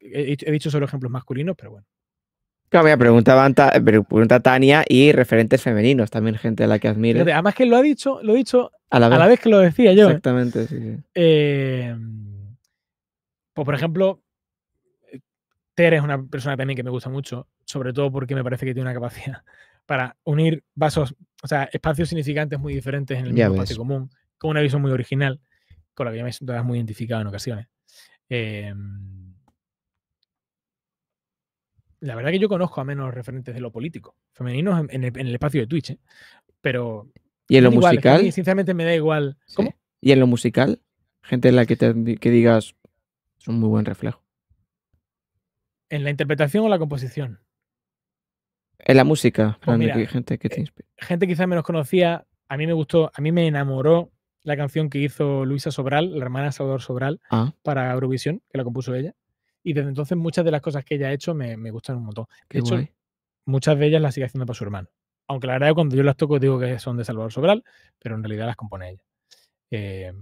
Speaker 2: he dicho solo ejemplos masculinos, pero bueno.
Speaker 1: Claro, pregunta, eh, pregunta Tania y referentes femeninos, también gente a la que admire.
Speaker 2: Además que lo ha dicho, lo he dicho
Speaker 1: a la vez, que lo decía yo. ¿eh? Exactamente, sí,
Speaker 2: eh, pues por ejemplo, Ter es una persona también que me gusta mucho, sobre todo porque me parece que tiene una capacidad para unir vasos, o sea, espacios significantes muy diferentes en el mismo espacio común, con una visión muy original, con la que yo me siento muy identificado en ocasiones. Eh, la verdad que yo conozco a menos referentes de lo político, femeninos en, el, espacio de Twitch, ¿eh? pero... ¿Y en lo musical? sinceramente me da igual. ¿Cómo?
Speaker 1: ¿Y en lo musical? Gente en la que, te, digas, es un muy buen reflejo.
Speaker 2: ¿En la interpretación o la composición?
Speaker 1: En la música, pues mira, gente que te eh, inspira.
Speaker 2: Gente quizás menos conocía a mí me gustó, a mí me enamoró la canción que hizo Luisa Sobral, la hermana Salvador Sobral, ah. para Eurovisión, que la compuso ella. Y desde entonces muchas de las cosas que ella ha hecho me, gustan un montón. hecho, muchas de ellas las sigue haciendo para su hermano. Aunque la verdad cuando yo las toco digo que son de Salvador Sobral, pero en realidad las compone ella. Eh,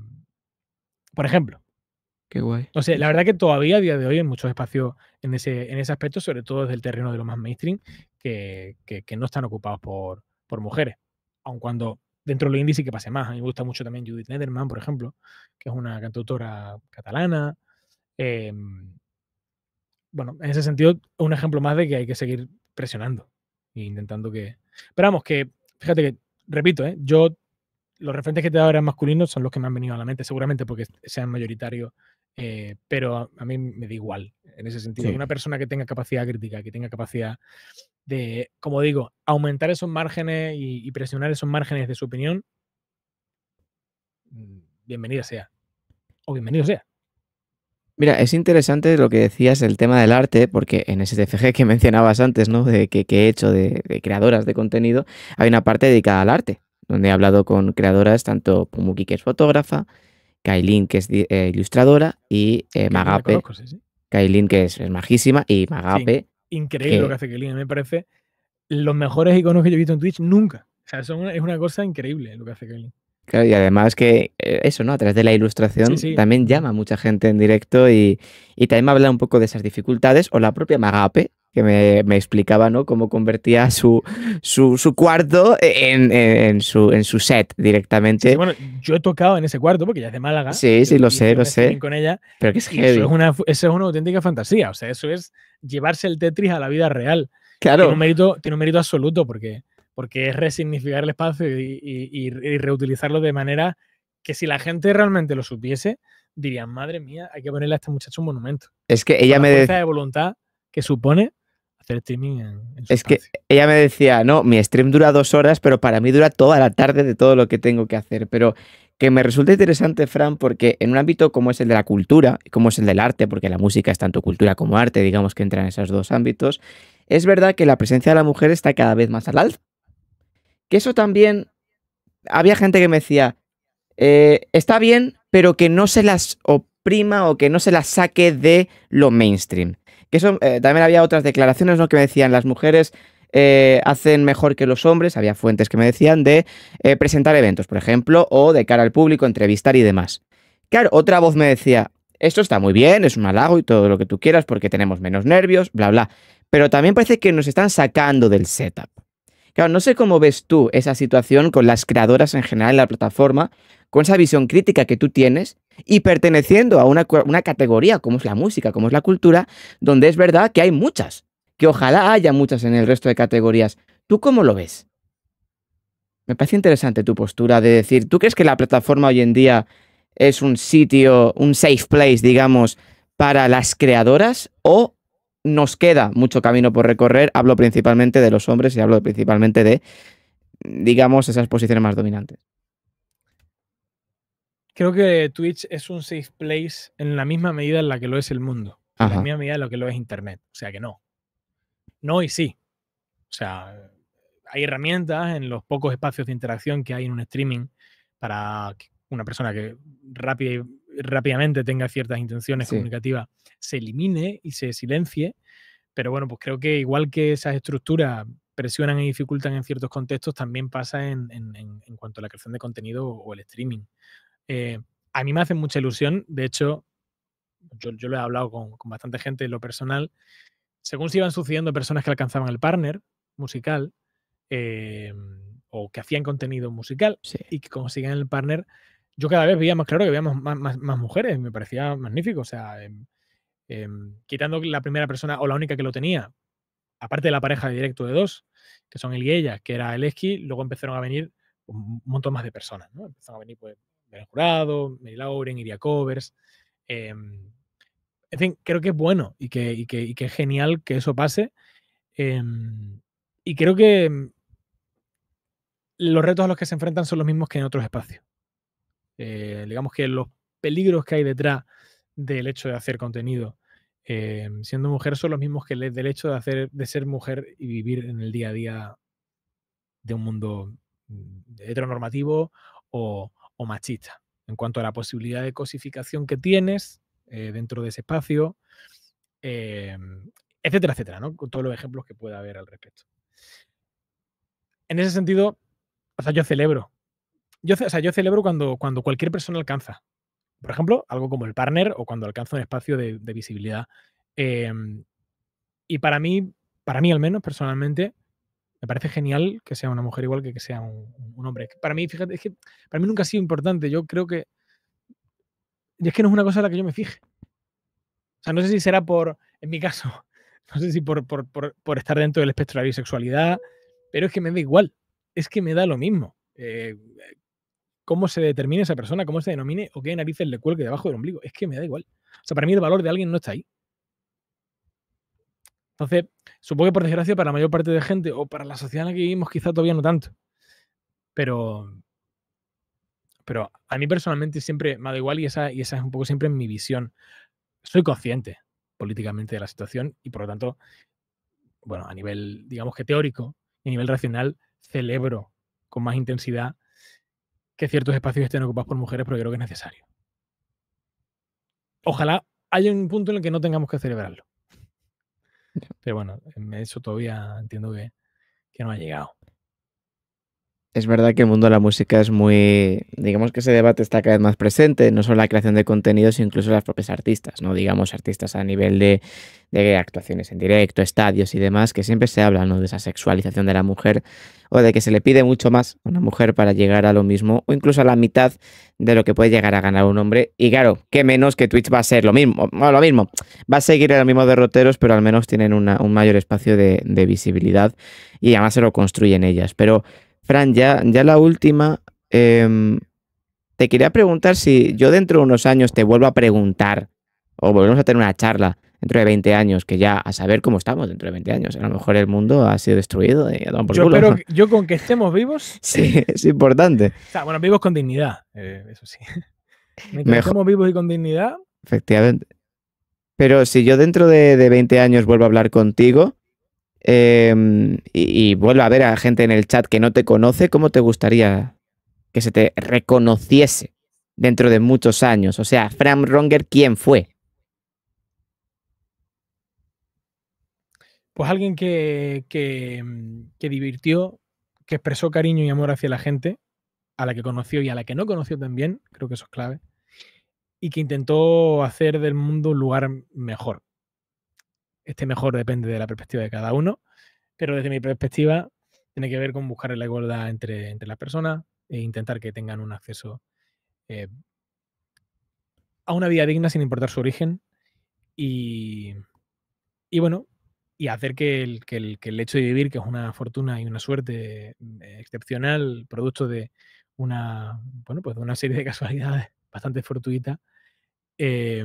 Speaker 2: por ejemplo.
Speaker 1: Qué guay. No sé, la verdad
Speaker 2: que todavía a día de hoy hay muchos espacios en ese, en ese aspecto, sobre todo desde el terreno de lo más mainstream, que, no están ocupados por, por mujeres. Aun cuando dentro de lo indie sí que pase más. A mí me gusta mucho también Judith Netherman por ejemplo, que es una cantautora catalana. Em, bueno, en ese sentido, un ejemplo más de que hay que seguir presionando e intentando que. Esperamos que, fíjate que, repito, ¿eh? yo los referentes que te he dado eran masculinos, son los que me han venido a la mente, seguramente porque sean mayoritarios, eh, pero a, mí me da igual en ese sentido. Una persona que tenga capacidad crítica, que tenga capacidad de, como digo, aumentar esos márgenes y presionar esos márgenes de su opinión, mm, bienvenida sea. O bienvenido sea.
Speaker 1: Mira, es interesante lo que decías el tema del arte, porque en ese CFG que mencionabas antes, ¿no? De que, he hecho de, creadoras de contenido, hay una parte dedicada al arte, donde he hablado con creadoras, tanto Pumuki, que es fotógrafa, Kailin, que es eh, ilustradora, y eh, Magape. Kailin, que es, majísima, y Magape.
Speaker 2: increíble lo que hace Kailin, me parece los mejores iconos que yo he visto en Twitch nunca. O sea, son, es una cosa increíble lo que hace
Speaker 1: Kailin y además que eh, eso, ¿no? A través de la ilustración también llama a mucha gente en directo y, también me habla un poco de esas dificultades o la propia Magape, que me, explicaba ¿no? cómo convertía su, su, cuarto en, su, en su set directamente. bueno,
Speaker 2: yo he tocado en ese cuarto porque ya es de Málaga. Sí,
Speaker 1: sí, lo sé, lo sé. Con ella, Pero que es heavy. Eso es, una,
Speaker 2: es una auténtica fantasía. O sea, eso es llevarse el Tetris a la vida real. Claro. Tiene un mérito, tiene un mérito absoluto porque porque es resignificar el espacio y, reutilizarlo de manera que si la gente realmente lo supiese, dirían, madre mía, hay que ponerle a este muchacho un monumento.
Speaker 1: Es que ella me... de
Speaker 2: voluntad que supone hacer streaming en,
Speaker 1: Es que ella me decía, no, mi stream dura dos horas, pero para mí dura toda la tarde de todo lo que tengo que hacer, pero que me resulta interesante, Fran, porque en un ámbito como es el de la cultura, como es el del arte, porque la música es tanto cultura como arte, digamos que entra en esos dos ámbitos, es verdad que la presencia de la mujer está cada vez más al alto que eso también, había gente que me decía, eh, está bien, pero que no se las oprima o que no se las saque de lo mainstream. Que eso, eh, también había otras declaraciones, ¿no? Que me decían, las mujeres eh, hacen mejor que los hombres, había fuentes que me decían, de presentar eventos, por ejemplo, o de cara al público, entrevistar y demás. Claro, otra voz me decía, esto está muy bien, es un halago y todo lo que tú quieras porque tenemos menos nervios, bla, bla. Pero también parece que nos están sacando del setup. Claro, no sé cómo ves tú esa situación con las creadoras en general en la plataforma, con esa visión crítica que tú tienes y perteneciendo a una, categoría como es la música, como es la cultura, donde es verdad que hay muchas, que ojalá haya muchas en el resto de categorías. ¿Tú cómo lo ves? Me parece interesante tu postura de decir, ¿tú crees que la plataforma hoy en día es un sitio, un safe place, digamos, para las creadoras o nos queda mucho camino por recorrer. Hablo principalmente de los hombres y hablo principalmente de, digamos, esas posiciones más dominantes.
Speaker 2: Creo que Twitch es un safe place en la misma medida en la que lo es el mundo. En la misma medida en la que lo es Internet. O sea que no. No y sí. O sea, hay herramientas en los pocos espacios de interacción que hay en un streaming para una persona que rápida y rápidamente tenga ciertas intenciones comunicativas, se elimine y se silencie. Pero bueno, pues creo que igual que esas estructuras presionan y dificultan en ciertos contextos, también pasa en, cuanto a la creación de contenido o el streaming. Eh, a mí me hace mucha ilusión, de hecho, yo, lo he hablado con, bastante gente en lo personal, según se iban sucediendo personas que alcanzaban el partner musical eh, o que hacían contenido musical y que consiguen el partner, yo cada vez veía más claro que veíamos más, mujeres, me parecía magnífico, o sea, em, em, quitando la primera persona o la única que lo tenía, aparte de la pareja de directo de dos, que son él y ella, que era el esqui, luego empezaron a venir un montón más de personas, ¿no? Empezaron a venir, pues, Jurado, Mary Lauren, Iria Covers, em, en fin, creo que es bueno y que, es genial que eso pase. y creo que los retos a los que se enfrentan son los mismos que en otros espacios. Eh, digamos que los peligros que hay detrás del hecho de hacer contenido eh, siendo mujer son los mismos que el, del hecho de, hacer, de ser mujer y vivir en el día a día de un mundo mm, heteronormativo o, machista. En cuanto a la posibilidad de cosificación que tienes eh, dentro de ese espacio, etcétera, etcétera, ¿no? Con todos los ejemplos que pueda haber al respecto. En ese sentido, o yo celebro yo, celebro cuando, cuando cualquier persona alcanza, por ejemplo, algo como el partner o cuando alcanza un espacio de, visibilidad. Em, y para mí, para mí al menos personalmente, me parece genial que sea una mujer igual que que sea un, hombre. Para mí, fíjate, es que para mí nunca ha sido importante. Yo creo que. Y es que no es una cosa a la que yo me fije. O sea, no sé si será por, en mi caso, no sé si por, estar dentro del espectro de la bisexualidad, pero es que me da igual. Es que me da lo mismo. Eh, cómo se determine esa persona, cómo se denomine o qué narices le cuelgue debajo del ombligo. Es que me da igual. O sea, para mí el valor de alguien no está ahí. Entonces, supongo que por desgracia para la mayor parte de gente o para la sociedad en la que vivimos quizá todavía no tanto. Pero, pero a mí personalmente siempre me da igual y esa, y esa es un poco siempre mi visión. Soy consciente políticamente de la situación y por lo tanto, bueno, a nivel, digamos que teórico y a nivel racional, celebro con más intensidad que ciertos espacios estén ocupados por mujeres, pero yo creo que es necesario. Ojalá haya un punto en el que no tengamos que celebrarlo. Pero bueno, eso todavía entiendo que, que no ha llegado
Speaker 1: es verdad que el mundo de la música es muy, digamos que ese debate está cada vez más presente, no solo la creación de contenidos, sino incluso las propias artistas, ¿no? Digamos, artistas a nivel de, actuaciones en directo, estadios y demás, que siempre se habla, ¿no? De esa sexualización de la mujer o de que se le pide mucho más a una mujer para llegar a lo mismo o incluso a la mitad de lo que puede llegar a ganar un hombre. Y claro, qué menos que Twitch va a ser lo mismo, lo mismo, va a seguir el mismo derroteros, pero al menos tienen un mayor espacio de, de visibilidad y además se lo construyen ellas. Pero Fran, ya, ya la última. Em, te quería preguntar si yo dentro de unos años te vuelvo a preguntar o volvemos a tener una charla dentro de 20 años, que ya a saber cómo estamos dentro de 20 años. A lo mejor el mundo ha sido destruido. Y por yo, Pero
Speaker 2: yo con que estemos vivos. sí, es
Speaker 1: importante.
Speaker 2: bueno, vivos con dignidad, eh, eso sí. que estemos vivos y con dignidad.
Speaker 1: Efectivamente. Pero si yo dentro de, de, 20 años vuelvo a hablar contigo, Em, y, vuelvo a ver a gente en el chat que no te conoce, ¿cómo te gustaría que se te reconociese dentro de muchos años? O sea, Fran Ronger, ¿quién fue?
Speaker 2: Pues alguien que, que, mm, que divirtió, que expresó cariño y amor hacia la gente, a la que conoció y a la que no conoció también, creo que eso es clave, y que intentó hacer del mundo un lugar mejor este mejor depende de la perspectiva de cada uno, pero desde mi perspectiva tiene que ver con buscar la igualdad entre, las personas e intentar que tengan un acceso eh, a una vida digna sin importar su origen y, bueno, y hacer que el, el, hecho de vivir, que es una fortuna y una suerte mm, eh, excepcional, producto de una, bueno, pues de una serie de casualidades bastante fortuitas, eh,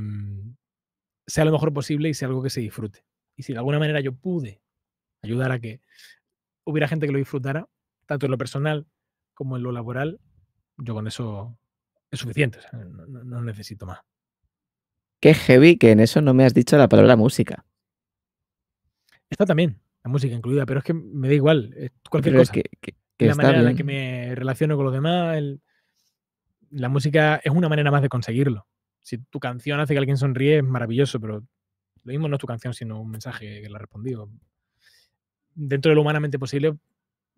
Speaker 2: sea lo mejor posible y sea algo que se disfrute. Y si de alguna manera yo pude ayudar a que hubiera gente que lo disfrutara, tanto en lo personal como en lo laboral, yo con eso es suficiente, no, necesito más.
Speaker 1: Qué heavy que en eso no me has dicho la palabra música.
Speaker 2: Está también, la música incluida, pero es que me da igual, cualquier cosa. que, la manera en la que me relaciono con los demás, la música es una manera más de conseguirlo. Si tu canción hace que alguien sonríe, es maravilloso, pero lo mismo no es tu canción, sino un mensaje que le ha respondido. Dentro de lo humanamente posible,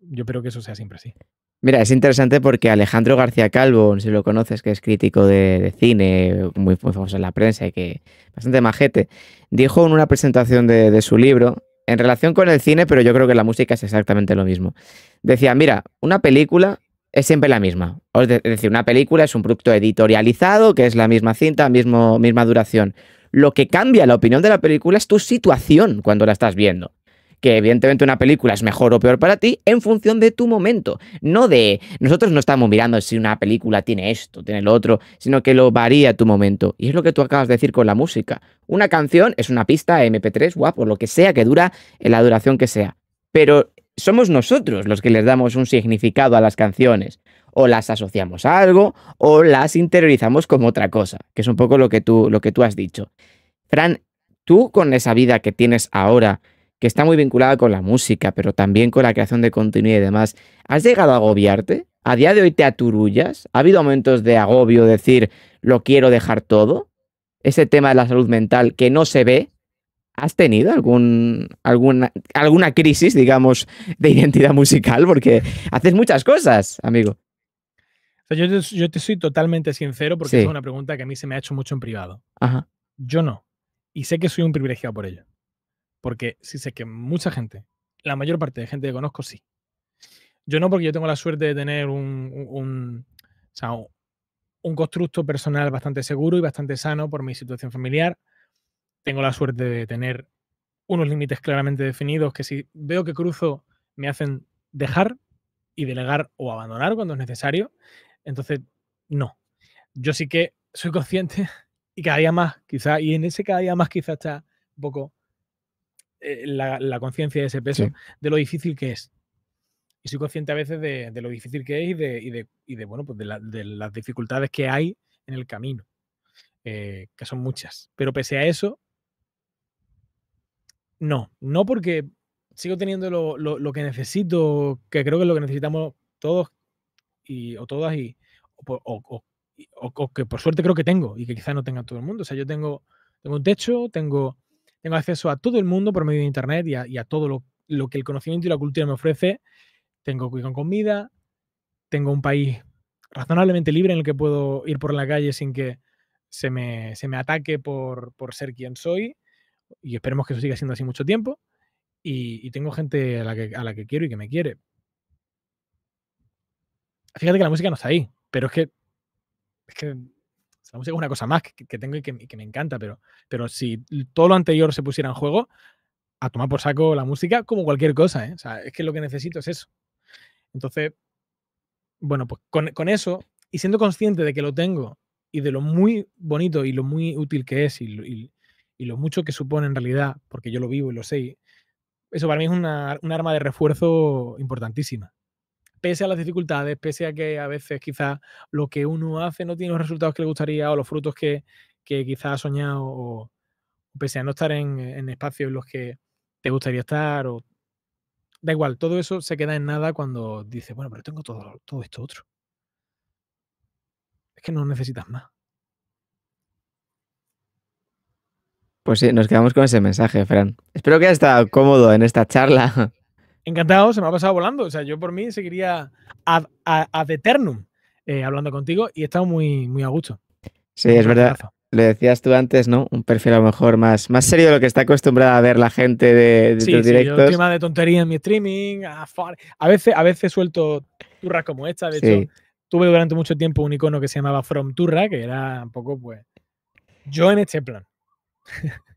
Speaker 2: yo espero que eso sea siempre así.
Speaker 1: Mira, es interesante porque Alejandro García Calvo, si lo conoces, que es crítico de, cine, muy, famoso en la prensa y que bastante majete, dijo en una presentación de, su libro, en relación con el cine, pero yo creo que la música es exactamente lo mismo. Decía, mira, una película es siempre la misma. Es decir, una película es un producto editorializado, que es la misma cinta, mismo, misma duración. Lo que cambia la opinión de la película es tu situación cuando la estás viendo que evidentemente una película es mejor o peor para ti en función de tu momento, no de nosotros no estamos mirando si una película tiene esto, tiene lo otro, sino que lo varía tu momento. Y es lo que tú acabas de decir con la música. Una canción es una pista MP3, guapo, lo que sea que dura en la duración que sea. Pero somos nosotros los que les damos un significado a las canciones o las asociamos a algo o las interiorizamos como otra cosa, que es un poco lo que tú, lo que tú has dicho. Fran, tú con esa vida que tienes ahora, que está muy vinculada con la música, pero también con la creación de contenido y demás, ¿has llegado a agobiarte? ¿A día de hoy te aturullas? ¿Ha habido momentos de agobio, decir, lo quiero dejar todo? Ese tema de la salud mental que no se ve, ¿Has tenido algún, alguna, alguna crisis, digamos, de identidad musical? Porque haces muchas cosas, amigo.
Speaker 2: O sea, yo, te, soy totalmente sincero porque es una pregunta que a mí se me ha hecho mucho en privado. Yo no. Y sé que soy un privilegiado por ello. Porque sí sé que mucha gente, la mayor parte de gente que conozco, sí. Yo no, porque yo tengo la suerte de tener un, un, un constructo personal bastante seguro y bastante sano por mi situación familiar. Tengo la suerte de tener unos límites claramente definidos que si veo que cruzo me hacen dejar y delegar o abandonar cuando es necesario. Entonces, no. Yo sí que soy consciente y cada día más, quizás, y en ese cada día más quizás está un poco eh, la, conciencia de ese peso, de lo difícil que es. Y soy consciente a veces de, lo difícil que es y de, y de, y de bueno, pues de, las dificultades que hay en el camino, eh, que son muchas. Pero pese a eso, no, no porque sigo teniendo lo, que necesito, que creo que es lo que necesitamos todos, o todas y, o, que por suerte creo que tengo y que quizás no tenga todo el mundo. O sea, yo tengo, tengo un techo, tengo, tengo acceso a todo el mundo por medio de Internet y a, todo lo, lo, que el conocimiento y la cultura me ofrece. Tengo con comida, tengo un país razonablemente libre en el que puedo ir por la calle sin que se me, se me ataque por, por ser quien soy y esperemos que eso siga siendo así mucho tiempo. Y, y tengo gente a la, que, a la que quiero y que me quiere. Fíjate que la música no está ahí, pero es que, es que la música es una cosa más que, tengo y que, me encanta, pero, pero si todo lo anterior se pusiera en juego, a tomar por saco la música como cualquier cosa, ¿eh? es que lo que necesito es eso. Entonces, bueno, pues con, eso y siendo consciente de que lo tengo y de lo muy bonito y lo muy útil que es y, lo mucho que supone en realidad, porque yo lo vivo y lo sé, eso para mí es una, un arma de refuerzo importantísima pese a las dificultades, pese a que a veces quizás lo que uno hace no tiene los resultados que le gustaría o los frutos que, que quizás ha soñado, o pese a no estar en, en espacios en los que te gustaría estar, da igual, todo eso se queda en nada cuando dices, bueno, pero tengo todo, todo esto otro.
Speaker 1: Es que no necesitas más. Pues sí, nos quedamos con ese mensaje, Fran. Espero que haya estado cómodo en esta charla.
Speaker 2: Encantado, se me ha pasado volando. O sea, yo por mí seguiría ad, ad, eternum eh, hablando contigo y he estado muy, muy a gusto.
Speaker 1: Sí, es verdad. Le decías tú antes, ¿no? Un perfil a lo mejor más, más serio de lo que está acostumbrada a ver la gente de, de sí, sí, directos. tema
Speaker 2: de tontería en mi streaming. A, veces, a veces suelto turras como esta. De hecho, tuve durante mucho tiempo un icono que se llamaba From Turra, que era un poco, pues, yo en este plan.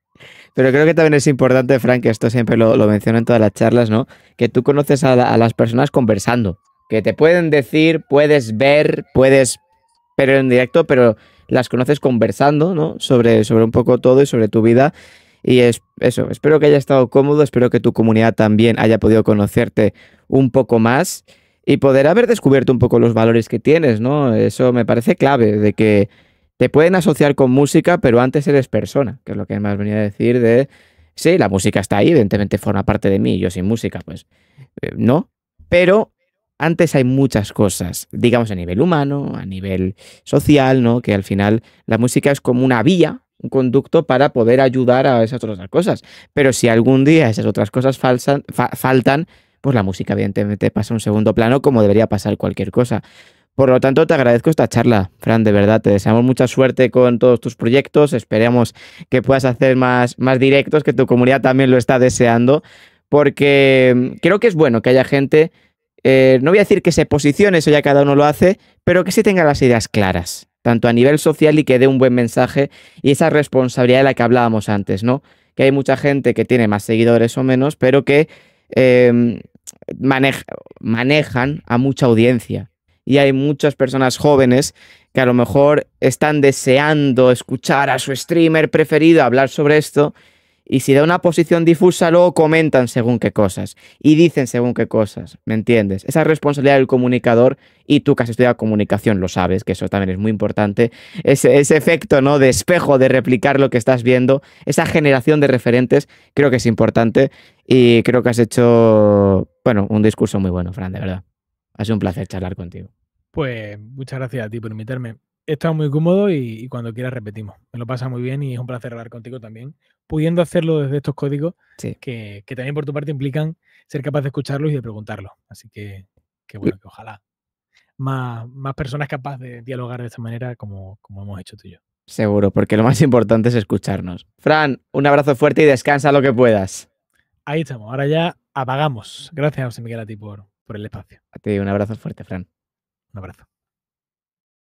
Speaker 1: Pero creo que también es importante, Frank, que esto siempre lo, lo menciono en todas las charlas, ¿no? Que tú conoces a, las personas conversando, que te pueden decir, puedes ver, puedes, pero en directo, pero las conoces conversando, ¿no? Sobre, sobre un poco todo y sobre tu vida. Y eso, espero que haya estado cómodo, espero que tu comunidad también haya podido conocerte un poco más y poder haber descubierto un poco los valores que tienes, ¿no? Eso me parece clave, de que te pueden asociar con música, pero antes eres persona, que es lo que más venía a decir de, sí, la música está ahí, evidentemente forma parte de mí, yo sin música, pues eh, no, pero antes hay muchas cosas, digamos a nivel humano, a nivel social, ¿no? Que al final la música es como una vía, un conducto para poder ayudar a esas otras cosas. Pero si algún día esas otras cosas faltan, pues la música evidentemente pasa a un segundo plano como debería pasar cualquier cosa. Por lo tanto, te agradezco esta charla, Fran, de verdad. Te deseamos mucha suerte con todos tus proyectos. Esperemos que puedas hacer más, más directos, que tu comunidad también lo está deseando, porque mm, creo que es bueno que haya gente, eh, no voy a decir que se posicione, eso ya cada uno lo hace, pero que sí tenga las ideas claras, tanto a nivel social y que dé un buen mensaje y esa responsabilidad de la que hablábamos antes, ¿no? Que hay mucha gente que tiene más seguidores o menos, pero que em, manejan a mucha audiencia y hay muchas personas jóvenes que a lo mejor están deseando escuchar a su streamer preferido hablar sobre esto y si da una posición difusa luego comentan según qué cosas y dicen según qué cosas, ¿me entiendes? Esa responsabilidad del comunicador y tú que has estudiado comunicación lo sabes, que eso también es muy importante, ese, efecto ¿no? de espejo, de replicar lo que estás viendo, esa generación de referentes creo que es importante y creo que has hecho, bueno, un discurso muy bueno, Fran, de verdad. Ha sido un placer charlar contigo.
Speaker 2: Pues muchas gracias a ti por invitarme. He muy cómodo y, cuando quieras repetimos. Me lo pasa muy bien y es un placer hablar contigo también, pudiendo hacerlo desde estos códigos que, también por tu parte implican ser capaz de escucharlos y de preguntarlos. Así que, que bueno, que ojalá más, más personas capaces de dialogar de esta manera como, como hemos hecho tú y yo.
Speaker 1: Seguro, porque lo más importante es escucharnos. Fran, un abrazo fuerte y descansa lo que puedas.
Speaker 2: Ahí estamos, ahora ya apagamos. Gracias,
Speaker 1: José Miguel, a ti por, por el espacio. A ti un abrazo fuerte, Fran. Un abrazo.